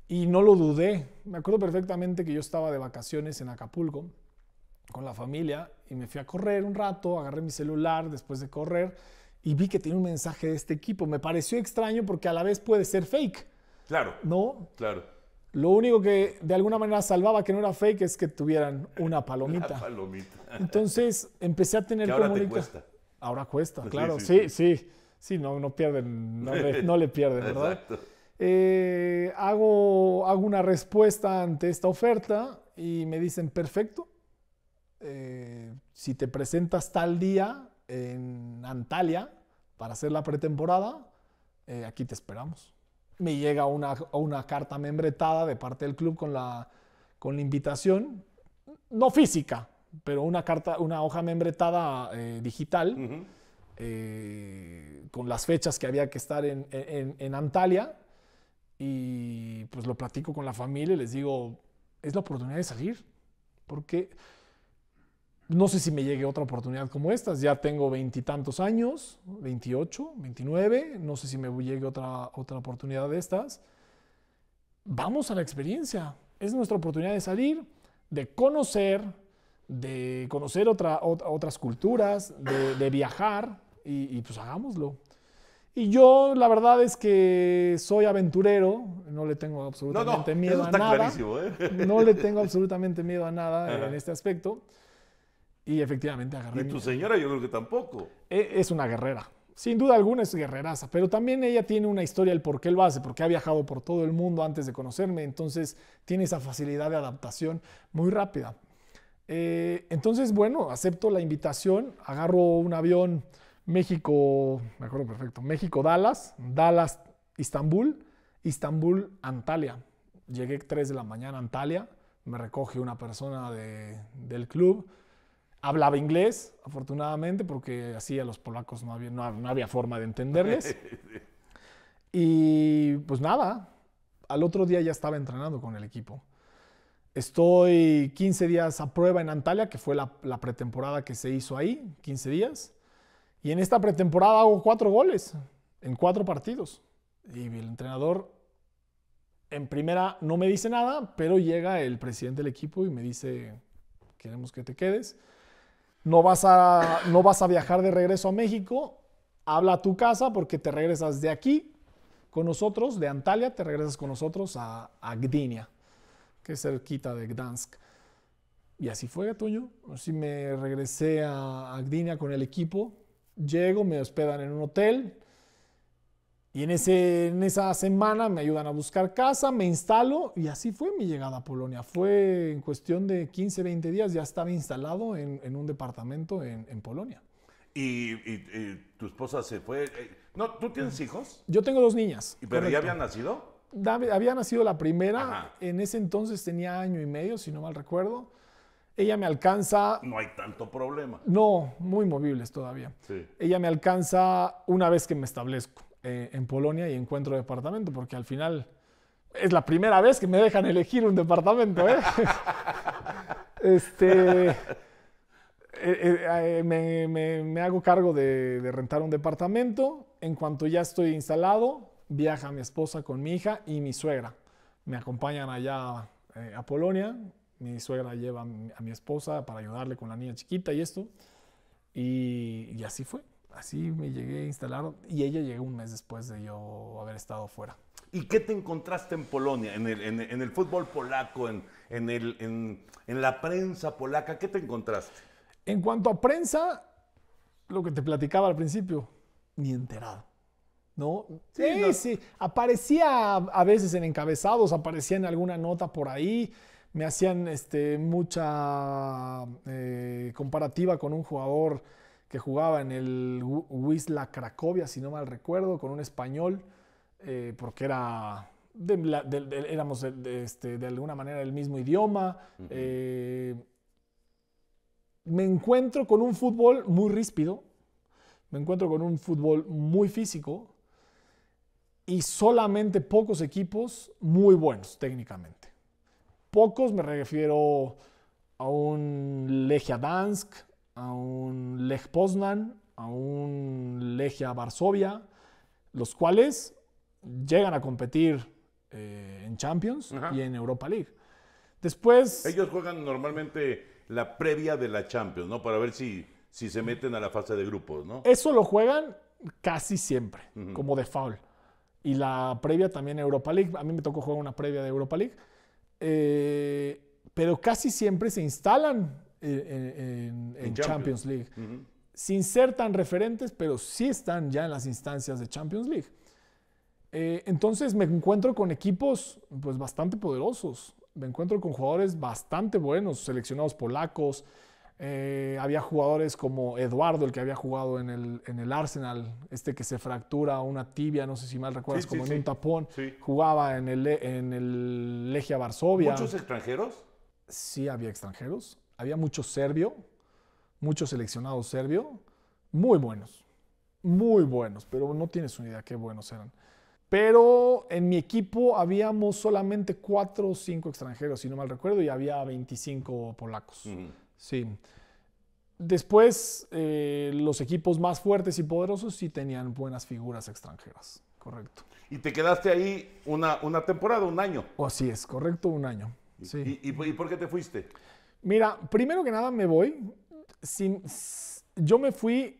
Y no lo dudé. Me acuerdo perfectamente que yo estaba de vacaciones en Acapulco con la familia y me fui a correr un rato, agarré mi celular después de correr y vi que tenía un mensaje de este equipo. Me pareció extraño porque a la vez puede ser fake. Claro. ¿No? Claro. Lo único que de alguna manera salvaba que no era fake es que tuvieran una palomita. Una palomita. Entonces empecé a tener que ahora cuesta. Ahora cuesta, claro. Sí, sí, sí. no, no pierden, no le, pierden, ¿verdad? Exacto. Eh, hago, hago una respuesta ante esta oferta y me dicen, perfecto, eh, si te presentas tal día, en Antalya para hacer la pretemporada, eh, aquí te esperamos. Me llega una, una carta membretada de parte del club con la, con la invitación, no física, pero una, carta, una hoja membretada eh, digital eh, con las fechas que había que estar en, en, en Antalya. Y pues lo platico con la familia y les digo, es la oportunidad de salir. Porque no sé si me llegue otra oportunidad como estas. Ya tengo veintitantos años, 28, 29. No sé si me llegue otra, otra oportunidad de estas. Vamos a la experiencia. Es nuestra oportunidad de salir, de conocer, de conocer otra, otras culturas, de, viajar y, pues hagámoslo. Y yo la verdad es que soy aventurero, no le tengo absolutamente miedo a nada. ¿eh? No le tengo absolutamente miedo a nada en este aspecto. Y efectivamente agarré. Y tu señora yo creo que tampoco. E, es una guerrera. Sin duda alguna es guerreraza, pero también ella tiene una historia del por qué lo hace, porque ha viajado por todo el mundo antes de conocerme, entonces tiene esa facilidad de adaptación muy rápida. Eh, entonces, bueno, acepto la invitación, agarro un avión México, me acuerdo perfecto, México-Dallas, Dallas-Istambul, Istambul-Antalya. Llegué 3 de la mañana a Antalya, me recoge una persona del club Hablaba inglés, afortunadamente, porque así a los polacos no había, no, había forma de entenderles. y pues nada, al otro día ya estaba entrenando con el equipo. Estoy 15 días a prueba en Antalya, que fue la, la, pretemporada que se hizo ahí, 15 días. Y en esta pretemporada hago cuatro goles en cuatro partidos. Y el entrenador en primera no me dice nada, pero llega el presidente del equipo y me dice, queremos que te quedes no vas, a, no vas a viajar de regreso a México, habla a tu casa porque te regresas de aquí con nosotros, de Antalya, te regresas con nosotros a, que es cerquita de Gdansk. Y así fue, Gatuño. Así me regresé a, a con el equipo. Llego, me hospedan en un hotel. Y en, ese, en esa semana me ayudan a buscar casa, me instalo y así fue mi llegada a Polonia. Fue en cuestión de 15, 20 días, ya estaba instalado en, un departamento en, Polonia. Y, tu esposa se fue. Eh, no, ¿tú tienes mm. hijos? Yo tengo dos niñas. ¿Pero ya habían nacido? Había nacido la primera. En ese entonces tenía año y medio, si no mal recuerdo. Ella me alcanza. No hay tanto problema. No, muy movibles todavía. Sí. Ella me alcanza una vez que me establezco. Eh, en Polonia y encuentro departamento, porque al final es la primera vez que me dejan elegir un departamento. ¿eh? este, eh, me, me, hago cargo de, rentar un departamento. En cuanto ya estoy instalado, viaja mi esposa con mi hija y mi suegra. Me acompañan allá a Polonia. Mi suegra lleva a mi esposa para ayudarle con la niña chiquita y esto. y así fue así me llegué a instalar y ella llegó un mes después de yo haber estado fuera. ¿Y qué te encontraste en Polonia, en el, fútbol polaco, en, la prensa polaca? ¿Qué te encontraste? En cuanto a prensa, lo que te platicaba al principio, ni enterado. ¿No? Sí, sí, Aparecía a veces en encabezados, aparecía en alguna nota por ahí. Me hacían este, mucha eh, comparativa con un jugador que jugaba en el Wisla Cracovia, si no mal recuerdo, con un español, eh, porque era éramos este, de, alguna manera el mismo idioma. Eh, me encuentro con un fútbol muy ríspido, me encuentro con un fútbol muy físico y solamente pocos equipos muy buenos técnicamente. Pocos me refiero a un Legia Dansk, a un Lech Poznan, a un Legia Varsovia, los cuales llegan a competir eh, en Champions y en Europa League. Después... Ellos juegan normalmente la previa de la Champions, ¿no? Para ver si, si se meten a la fase de grupos, ¿no? Eso lo juegan casi siempre, como default. Y la previa también Europa League. A mí me tocó jugar una previa de Europa League. Eh, pero casi siempre se instalan eh, eh, en, Champions. League. Sin ser tan referentes, pero sí están ya en las instancias de Champions League. Eh, entonces me encuentro con equipos pues, bastante poderosos. Me encuentro con jugadores bastante buenos, seleccionados polacos. había jugadores como Eduardo, el que había jugado en el, Arsenal, este que se fractura una tibia, no sé si mal recuerdas, como en un tapón. Jugaba en el, en el Legia Varsovia. ¿Muchos extranjeros? Sí, había extranjeros había muchos serbio, muchos seleccionados serbio, muy buenos, muy buenos, pero no tienes una idea qué buenos eran. Pero en mi equipo habíamos solamente cuatro o cinco extranjeros, si no mal recuerdo, y había 25 polacos. Sí. Después, eh, los equipos más fuertes y poderosos sí tenían buenas figuras extranjeras, correcto. Y te quedaste ahí una, una temporada, un año. Oh, así es, correcto, un año. Sí. ¿Y, y, y por qué te fuiste? Mira, primero que nada me voy. Sin, yo me fui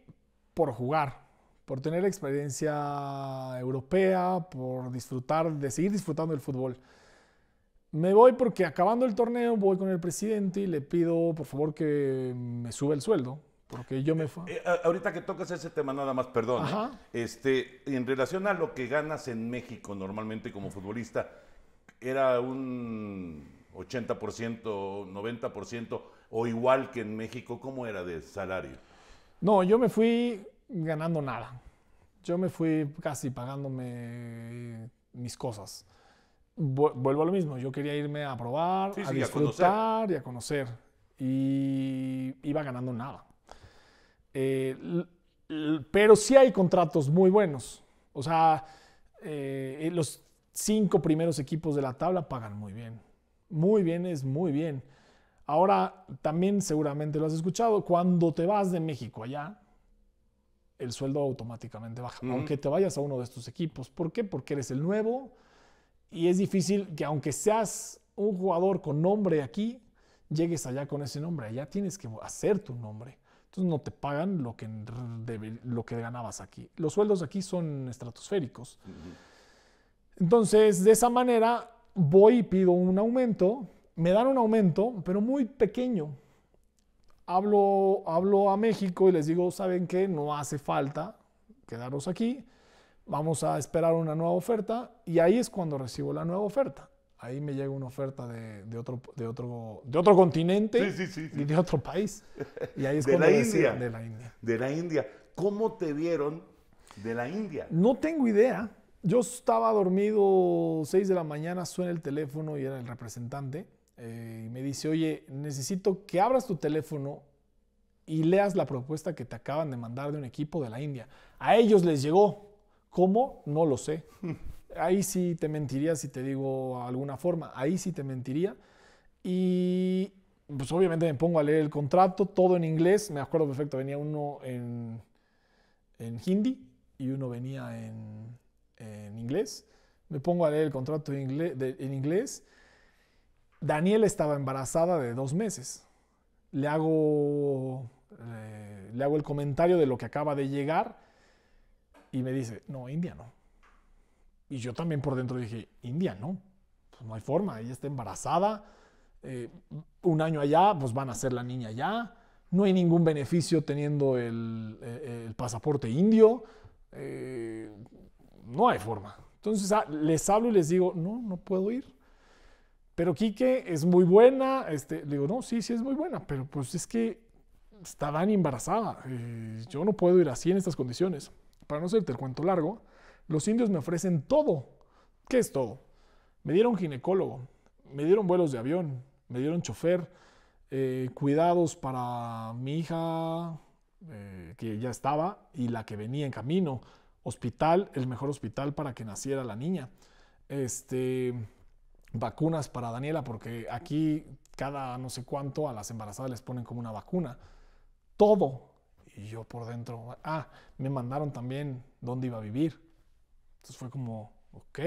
por jugar, por tener experiencia europea, por disfrutar, de seguir disfrutando del fútbol. Me voy porque acabando el torneo voy con el presidente y le pido por favor que me suba el sueldo, porque yo me fui. Eh, ahorita que tocas ese tema nada más, perdón. Eh, este, en relación a lo que ganas en México normalmente como futbolista, era un 80%, 90% o igual que en México? ¿Cómo era de salario? No, yo me fui ganando nada. Yo me fui casi pagándome mis cosas. Vuelvo a lo mismo, yo quería irme a probar, a disfrutar y a conocer. Y, iba ganando nada. Eh, pero sí hay contratos muy buenos. O sea, eh, los cinco primeros equipos de la tabla pagan muy bien. Muy bien es muy bien. Ahora también seguramente lo has escuchado, cuando te vas de México allá, el sueldo automáticamente baja, aunque te vayas a uno de estos equipos. ¿Por qué? Porque eres el nuevo y es difícil que aunque seas un jugador con nombre aquí, llegues allá con ese nombre. Allá tienes que hacer tu nombre. Entonces no te pagan lo que, lo que ganabas aquí. Los sueldos aquí son estratosféricos. Entonces, de esa manera, voy y pido un aumento, me dan un aumento, pero muy pequeño. Hablo, hablo a México y les digo, ¿saben qué? No hace falta quedaros aquí, vamos a esperar una nueva oferta y ahí es cuando recibo la nueva oferta. Ahí me llega una oferta de, otro, de, otro, de otro continente y de otro país. Y de, la India. de la India. De la India. ¿Cómo te dieron de la India? No tengo idea yo estaba dormido 6 de la mañana, suena el teléfono y era el representante. Eh, y me dice, oye, necesito que abras tu teléfono y leas la propuesta que te acaban de mandar de un equipo de la India. A ellos les llegó. ¿Cómo? No lo sé. Ahí sí te mentiría si te digo alguna forma. Ahí sí te mentiría. Y pues obviamente me pongo a leer el contrato, todo en inglés. Me acuerdo perfecto, venía uno en hindi y uno venía en en inglés, me pongo a leer el contrato en inglés, Daniel estaba embarazada de dos meses. Le hago, le hago el comentario de lo que acaba de llegar y me dice, no, India no. Y yo también por dentro dije, India no, pues no hay forma, ella está embarazada, eh, un año allá, pues van a ser la niña allá, no hay ningún beneficio teniendo el, eh, pasaporte indio. Eh, no hay forma. Entonces ah, les hablo y les digo, no, no puedo ir. Pero Quique es muy buena. Este, le digo, no, sí, sí es muy buena, pero pues es que Dani embarazada. Eh, yo no puedo ir así en estas condiciones. Para no hacerte el cuento largo, los indios me ofrecen todo. ¿Qué es todo? Me dieron ginecólogo, me dieron vuelos de avión, me dieron chofer, eh, cuidados para mi hija eh, que ya estaba y la que venía en camino, hospital, el mejor hospital para que naciera la niña. Este, vacunas para Daniela, porque aquí cada no sé cuánto a las embarazadas les ponen como una vacuna. Todo. Y yo por dentro, ah, me mandaron también dónde iba a vivir. Entonces fue como, ok,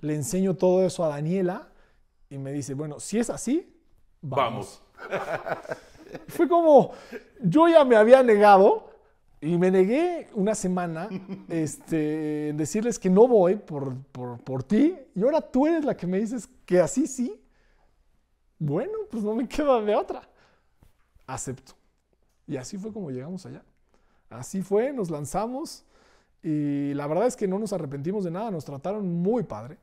le enseño todo eso a Daniela y me dice, bueno, si es así, vamos. fue como, yo ya me había negado y me negué una semana este, en decirles que no voy por, por, por, ti. Y ahora tú eres la que me dices que así sí. Bueno, pues no me queda de otra. Acepto. Y así fue como llegamos allá. Así fue, nos lanzamos. Y la verdad es que no nos arrepentimos de nada. Nos trataron muy padre.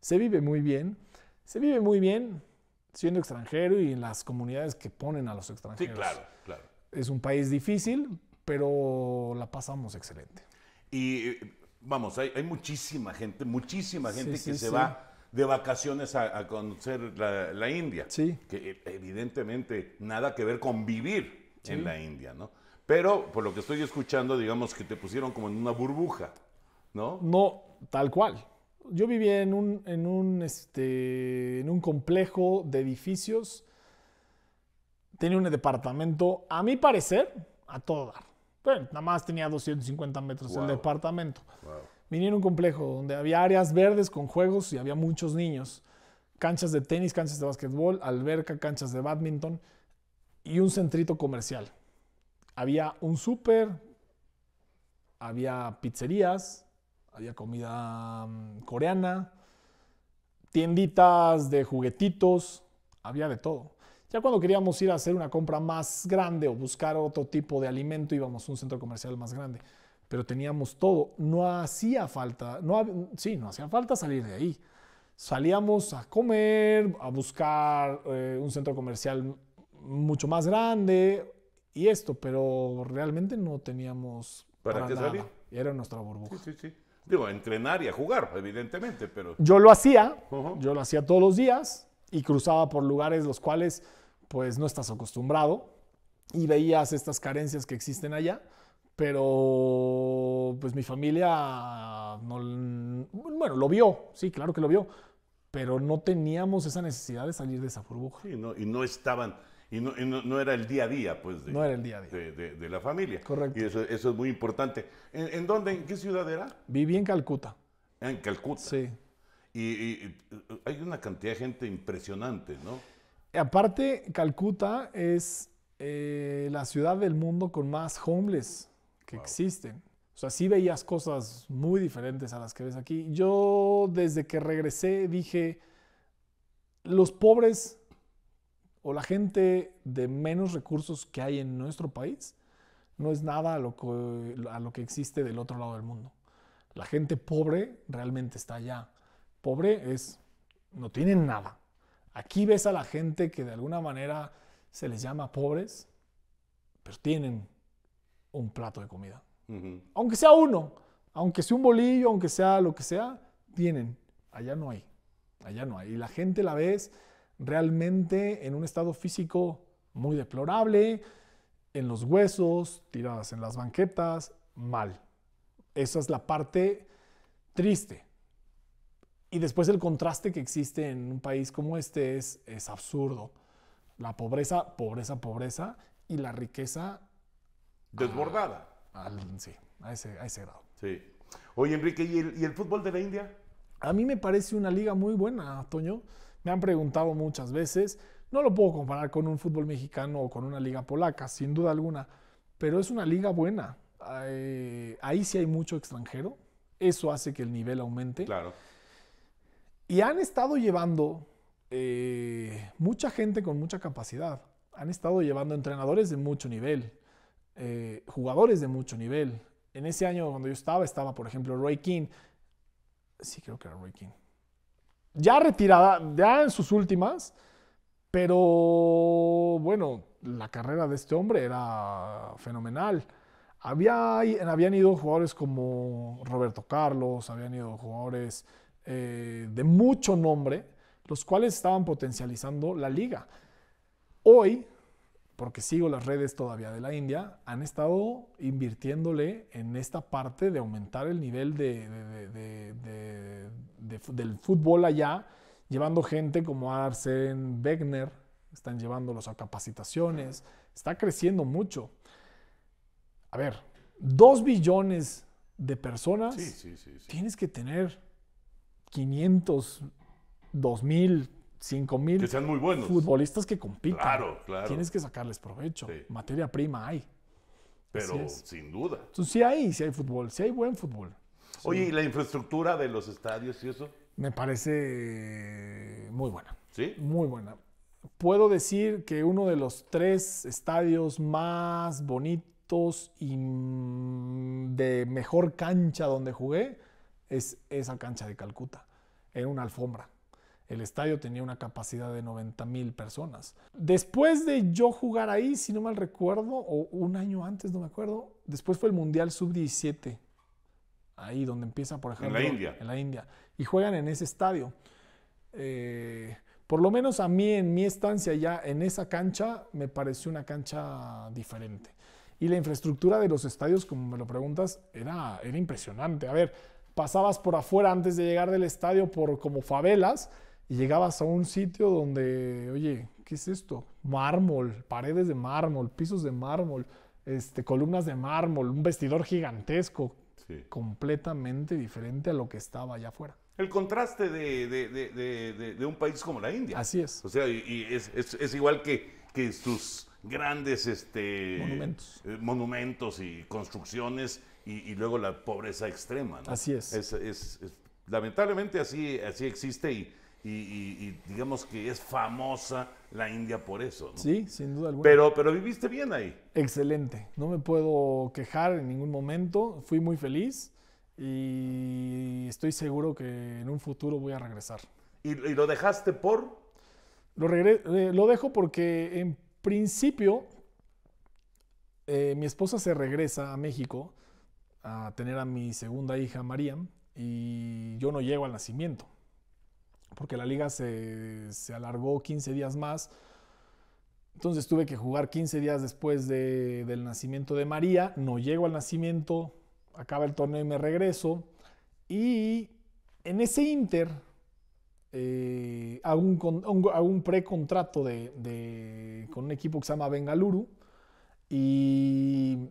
Se vive muy bien. Se vive muy bien siendo extranjero y en las comunidades que ponen a los extranjeros. Sí, claro, claro. Es un país difícil, pero la pasamos excelente. Y eh, vamos, hay, muchísima gente, muchísima gente que se va de vacaciones a, conocer la, India. Sí. Que eh, evidentemente nada que ver con vivir en la India, ¿no? Pero por lo que estoy escuchando, digamos que te pusieron como en una burbuja, ¿no? No, tal cual. Yo vivía en un, en un, este, en un complejo de edificios. Tenía un departamento, a mi parecer, a todo dar. Bueno, nada más tenía 250 metros el departamento. Wow. en un complejo donde había áreas verdes con juegos y había muchos niños. Canchas de tenis, canchas de básquetbol, alberca, canchas de badminton y un centrito comercial. Había un súper, había pizzerías, había comida mm, coreana, tienditas de juguetitos, había de todo. Ya cuando queríamos ir a hacer una compra más grande o buscar otro tipo de alimento, íbamos a un centro comercial más grande. Pero teníamos todo. No hacía falta, no, sí, no hacía falta salir de ahí. Salíamos a comer, a buscar eh, un centro comercial mucho más grande y esto, pero realmente no teníamos para, qué Salir? Era nuestra burbuja. Sí, sí, sí. Digo, a entrenar y a jugar, evidentemente, pero... Yo lo hacía, yo lo hacía todos los días, y cruzaba por lugares los cuales pues no estás acostumbrado y veías estas carencias que existen allá, pero pues mi familia no, bueno, lo vio, sí, claro que lo vio, pero no teníamos esa necesidad de salir de esa burbuja. y no estaban, y, no, no, era el día a día, pues. De, no era el día a día. De, la familia. Correcto. Y eso, eso es muy importante. ¿En, ¿En, dónde, en qué ciudad era? Viví en Calcuta. En Calcuta. Sí. Y, hay una cantidad de gente impresionante, ¿no? Aparte, Calcuta es eh, la ciudad del mundo con más homeless que existen. O sea, sí veías cosas muy diferentes a las que ves aquí. Yo desde que regresé dije, los pobres o la gente de menos recursos que hay en nuestro país no es nada a lo a lo que existe del otro lado del mundo. La gente pobre realmente está allá. Pobre es, no tienen nada. Aquí ves a la gente que de alguna manera se les llama pobres, pero tienen un plato de comida. Aunque sea uno, aunque sea un bolillo, aunque sea lo que sea, tienen. Allá no hay. Allá no hay. Y la gente la ves realmente en un estado físico muy deplorable, en los huesos, tiradas en las banquetas, mal. Esa es la parte triste. Y después el contraste que existe en un país como este es, es absurdo. La pobreza, pobreza, pobreza y la riqueza... Desbordada. Ah, sí, a ese, grado. Sí. Oye, Enrique, ¿y el, fútbol de la India? A mí me parece una liga muy buena, Toño. Me han preguntado muchas veces. No lo puedo comparar con un fútbol mexicano o con una liga polaca, sin duda alguna, pero es una liga buena. Eh, ahí sí hay mucho extranjero. Eso hace que el nivel aumente. Claro. Y han estado llevando eh, mucha gente con mucha capacidad. Han estado llevando entrenadores de mucho nivel, eh, jugadores de mucho nivel. En ese año cuando yo estaba, estaba por ejemplo Roy King. Sí, creo que era Roy King. Ya retirada, ya en sus últimas, pero bueno, la carrera de este hombre era fenomenal. Había, habían ido jugadores como Roberto Carlos, habían ido jugadores eh, de mucho nombre, los cuales estaban potencializando la liga. Hoy, porque sigo las redes todavía de la India, han estado invirtiéndole en esta parte de aumentar el nivel del fútbol allá, llevando gente como Arsen Wegner, están llevándolos a capacitaciones, está creciendo mucho. A ver, dos billones de personas tienes que tener 500, 2000, 5000 que sean muy buenos. futbolistas que compitan. Claro, claro. Tienes que sacarles provecho. Materia prima hay. Pero sin duda. si sí hay, sí hay fútbol, sí hay buen fútbol. Oye, ¿y la infraestructura de los estadios y eso? Me parece muy buena. ¿Sí? Muy buena. Puedo decir que uno de los tres estadios más bonitos y mm, de mejor cancha donde jugué es esa cancha de Calcuta. Era una alfombra. El estadio tenía una capacidad de 90 mil personas. Después de yo jugar ahí, si no mal recuerdo, o un año antes, no me acuerdo, después fue el Mundial Sub-17. Ahí donde empieza, por ejemplo. En la India. En la India. Y juegan en ese estadio. Eh, por lo menos a mí, en mi estancia ya en esa cancha, me pareció una cancha diferente. Y la infraestructura de los estadios, como me lo preguntas, era, era impresionante. A ver, pasabas por afuera antes de llegar del estadio por como favelas y llegabas a un sitio donde, oye, ¿qué es esto? Mármol, paredes de mármol, pisos de mármol, este, columnas de mármol, un vestidor gigantesco, completamente diferente a lo que estaba allá afuera. El contraste de, un país como la India. Así es. O sea, y, es, igual que, que sus grandes este, monumentos. Eh, monumentos y construcciones y, luego la pobreza extrema. ¿no? Así es. Es, Lamentablemente así, así existe y, digamos que es famosa la India por eso. ¿no? Sí, sin duda alguna. Pero, pero viviste bien ahí. Excelente, no me puedo quejar en ningún momento, fui muy feliz y estoy seguro que en un futuro voy a regresar. ¿Y, lo dejaste por? Lo, eh, lo dejo porque en principio eh, mi esposa se regresa a México a tener a mi segunda hija María y yo no llego al nacimiento, porque la liga se, alargó 15 días más. Entonces tuve que jugar 15 días después del nacimiento de María, no llego al nacimiento, acaba el torneo y me regreso. Y en ese inter eh, hago un, un, contrato precontrato de, con un equipo que se llama Bengaluru y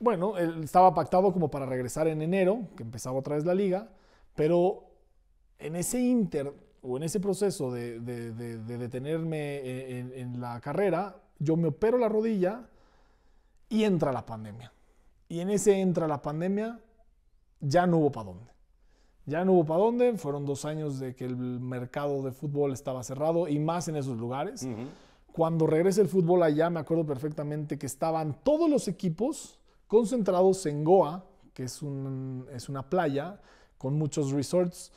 bueno, él estaba pactado como para regresar en enero, que empezaba otra vez la liga, pero en ese inter o en ese proceso de, detenerme en, la carrera, yo me opero la rodilla y entra la pandemia. Y en ese entra la pandemia, ya no hubo para dónde. Ya no hubo para dónde, fueron dos años de que el mercado de fútbol estaba cerrado y más en esos lugares. Cuando regresa el fútbol allá, me acuerdo perfectamente que estaban todos los equipos concentrados en Goa, que es, es una playa con muchos resorts.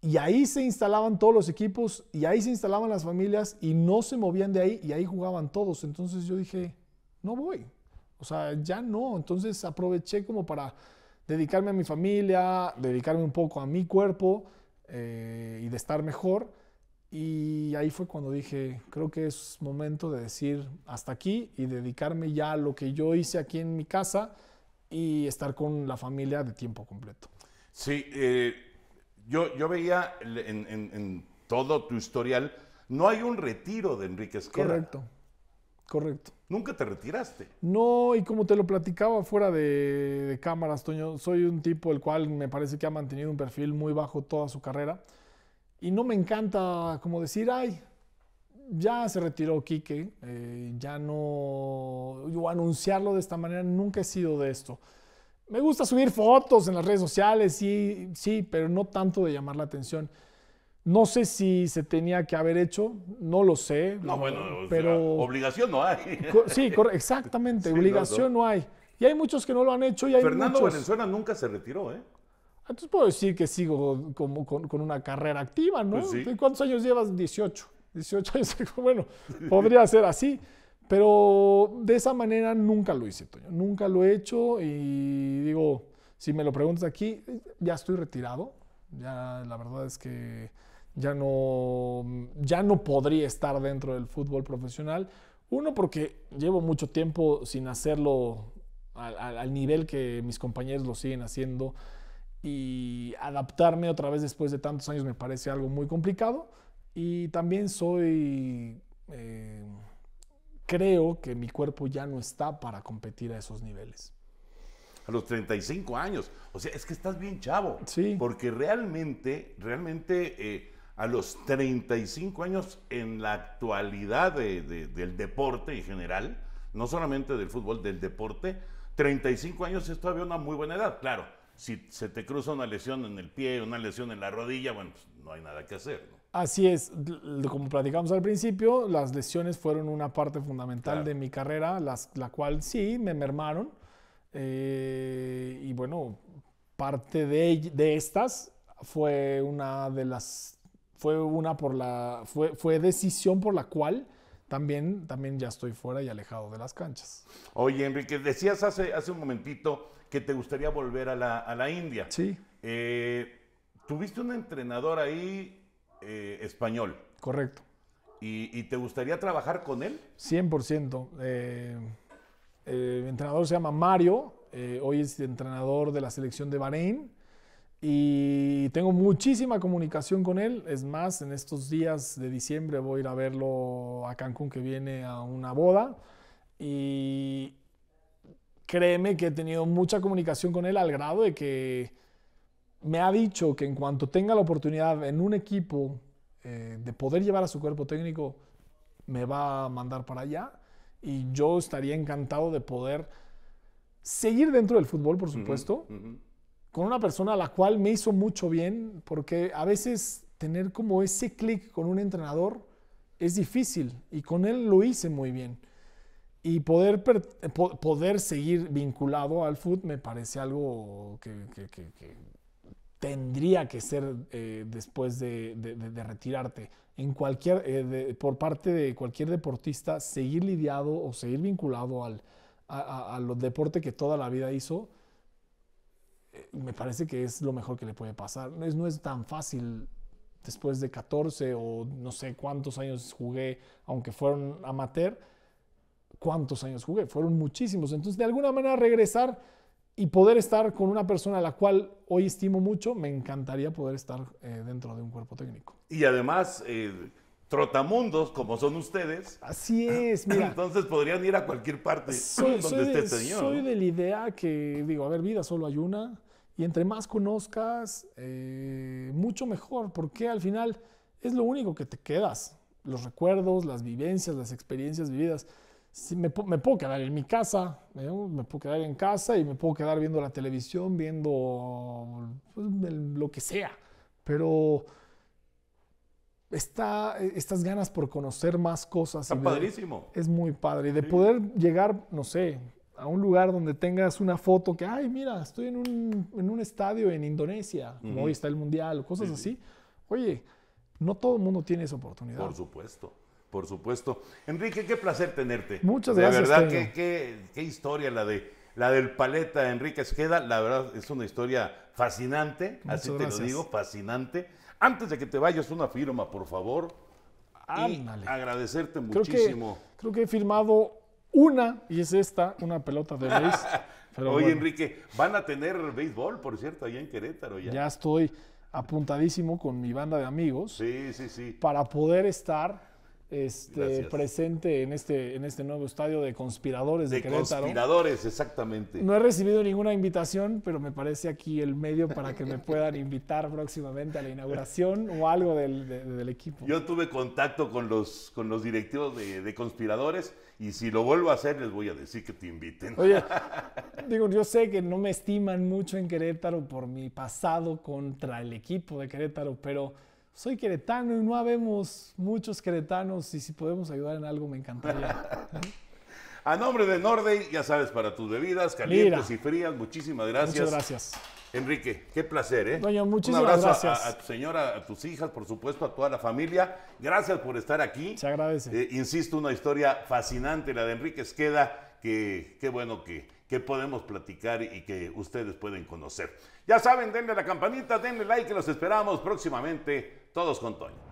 Y ahí se instalaban todos los equipos y ahí se instalaban las familias y no se movían de ahí y ahí jugaban todos. Entonces yo dije, no voy. O sea, ya no. Entonces aproveché como para dedicarme a mi familia, dedicarme un poco a mi cuerpo eh, y de estar mejor. Y ahí fue cuando dije, creo que es momento de decir hasta aquí y dedicarme ya a lo que yo hice aquí en mi casa y estar con la familia de tiempo completo. Sí, eh, yo, yo veía en, en, todo tu historial, no hay un retiro de Enrique Esqueda. Correcto, correcto. Nunca te retiraste. No, y como te lo platicaba fuera de, de cámaras, Toño, soy un tipo el cual me parece que ha mantenido un perfil muy bajo toda su carrera y no me encanta como decir, ay, ya se retiró Quique, eh, ya no, yo anunciarlo de esta manera, nunca he sido de esto. Me gusta subir fotos en las redes sociales, sí, sí, pero no tanto de llamar la atención. No sé si se tenía que haber hecho, no lo sé. No, bueno, pero... obligación no hay. Sí, exactamente, obligación no, hay. Y hay muchos que no lo han hecho y hay Fernando Venezuela nunca se retiró, ¿eh? Entonces puedo decir que sigo como con, una carrera activa, ¿no? Pues ¿Cuántos años llevas? 18. 18 años. Bueno, podría ser así, pero de esa manera nunca lo hice, Toño. Nunca lo he hecho y digo, si me lo preguntas aquí, ya estoy retirado. Ya la verdad es que ya no, ya no podría estar dentro del fútbol profesional. Uno, porque llevo mucho tiempo sin hacerlo al nivel que mis compañeros lo siguen haciendo y adaptarme otra vez después de tantos años me parece algo muy complicado. Y también soy, eh, creo que mi cuerpo ya no está para competir a esos niveles. A los 35 años, o sea, es que estás bien chavo. Sí. Porque realmente, realmente eh, a los 35 años en la actualidad del deporte en general, no solamente del fútbol, del deporte, 35 años es todavía una muy buena edad, claro si se te cruza una lesión en el pie, una lesión en la rodilla, bueno, pues no hay nada que hacer. Así es, como platicamos al principio, las lesiones fueron una parte fundamental de mi carrera, las, la cual sí me mermaron. Eh, y bueno, parte de, de, estas fue una de las, fue una por la, fue, fue decisión por la cual también, también ya estoy fuera y alejado de las canchas. Oye, Enrique, decías hace, hace un momentito que te gustaría volver a la, a la India. Sí. Eh, tuviste un entrenador ahí eh, español. Correcto. ¿Y, ¿Y, te gustaría trabajar con él? 100%. Eh, el entrenador se llama Mario, hoy es entrenador de la selección de Bahrein y tengo muchísima comunicación con él. Es más, en estos días de diciembre voy a ir a verlo a Cancún que viene a una boda y, créeme que he tenido mucha comunicación con él al grado de que me ha dicho que en cuanto tenga la oportunidad en un equipo eh, de poder llevar a su cuerpo técnico, me va a mandar para allá y yo estaría encantado de poder seguir dentro del fútbol, por supuesto, con una persona a la cual me hizo mucho bien, porque a veces tener como ese clic con un entrenador es difícil y con él lo hice muy bien y poder, poder seguir vinculado al fútbol me parece algo que, tendría que ser eh, después de, retirarte. En cualquier, eh, por parte de cualquier deportista, seguir lidiado o seguir vinculado al, a, los deporte que toda la vida hizo, eh, me parece que es lo mejor que le puede pasar. No es, no es tan fácil después de 14 o no sé cuántos años jugué, aunque fueron amateur cuántos años jugué, fueron muchísimos. Entonces, de alguna manera regresar y poder estar con una persona a la cual hoy estimo mucho, me encantaría poder estar eh, dentro de un cuerpo técnico. Y además, eh, trotamundos como son ustedes. Así es, mira. Entonces podrían ir a cualquier parte donde esté de, este señor. Soy de la idea que, digo, a ver, vida solo hay una. Y entre más conozcas, eh, mucho mejor, porque al final es lo único que te quedas. Los recuerdos, las vivencias, las experiencias vividas si me, puedo quedar en mi casa, ¿eh? me puedo quedar en casa y me puedo quedar viendo la televisión, viendo pues, lo que sea, pero está, estas ganas por conocer más cosas. Está padrísimo. es muy padre. Y de poder llegar, no sé, a un lugar donde tengas una foto que, ay, mira, estoy en un, en un estadio en Indonesia, hoy está el Mundial, cosas así. Oye, no todo el mundo tiene esa oportunidad. Por supuesto por supuesto. Enrique, qué placer tenerte. Muchas gracias. La verdad, qué, qué, historia la de la del paleta Enrique Esqueda. La verdad es una historia fascinante, así te lo digo, fascinante. Antes de que te vayas, una firma, por favor. Y agradecerte muchísimo. Creo que, he firmado una, y es esta, una pelota de béisbol. Oye, Enrique, van a tener béisbol, por cierto, allá en Querétaro. Ya, ya estoy apuntadísimo con mi banda de amigos. Sí, sí, sí. Para poder estar este, presente en este, en este nuevo estadio de conspiradores de, de Querétaro. Conspiradores, exactamente. No he recibido ninguna invitación, pero me parece aquí el medio para que me puedan invitar próximamente a la inauguración o algo del, equipo. Yo tuve contacto con los, con los directivos de, conspiradores y si lo vuelvo a hacer les voy a decir que te inviten. digo, yo sé que no me estiman mucho en Querétaro por mi pasado contra el equipo de Querétaro, pero soy queretano y no habemos muchos queretanos y si podemos ayudar en algo me encantaría. A nombre de Norde, ya sabes, para tus bebidas calientes y frías, muchísimas gracias. Muchas gracias. Enrique, qué placer, ¿eh? Doña, muchísimas Un abrazo gracias. A, tu señora, a tus hijas, por supuesto, a toda la familia. Gracias por estar aquí. Se agradece. Eh, insisto, una historia fascinante, la de Enrique Esqueda, que qué bueno que, que podemos platicar y que ustedes pueden conocer. Ya saben, denle a la campanita, denle like, los esperamos próximamente todos con Toño.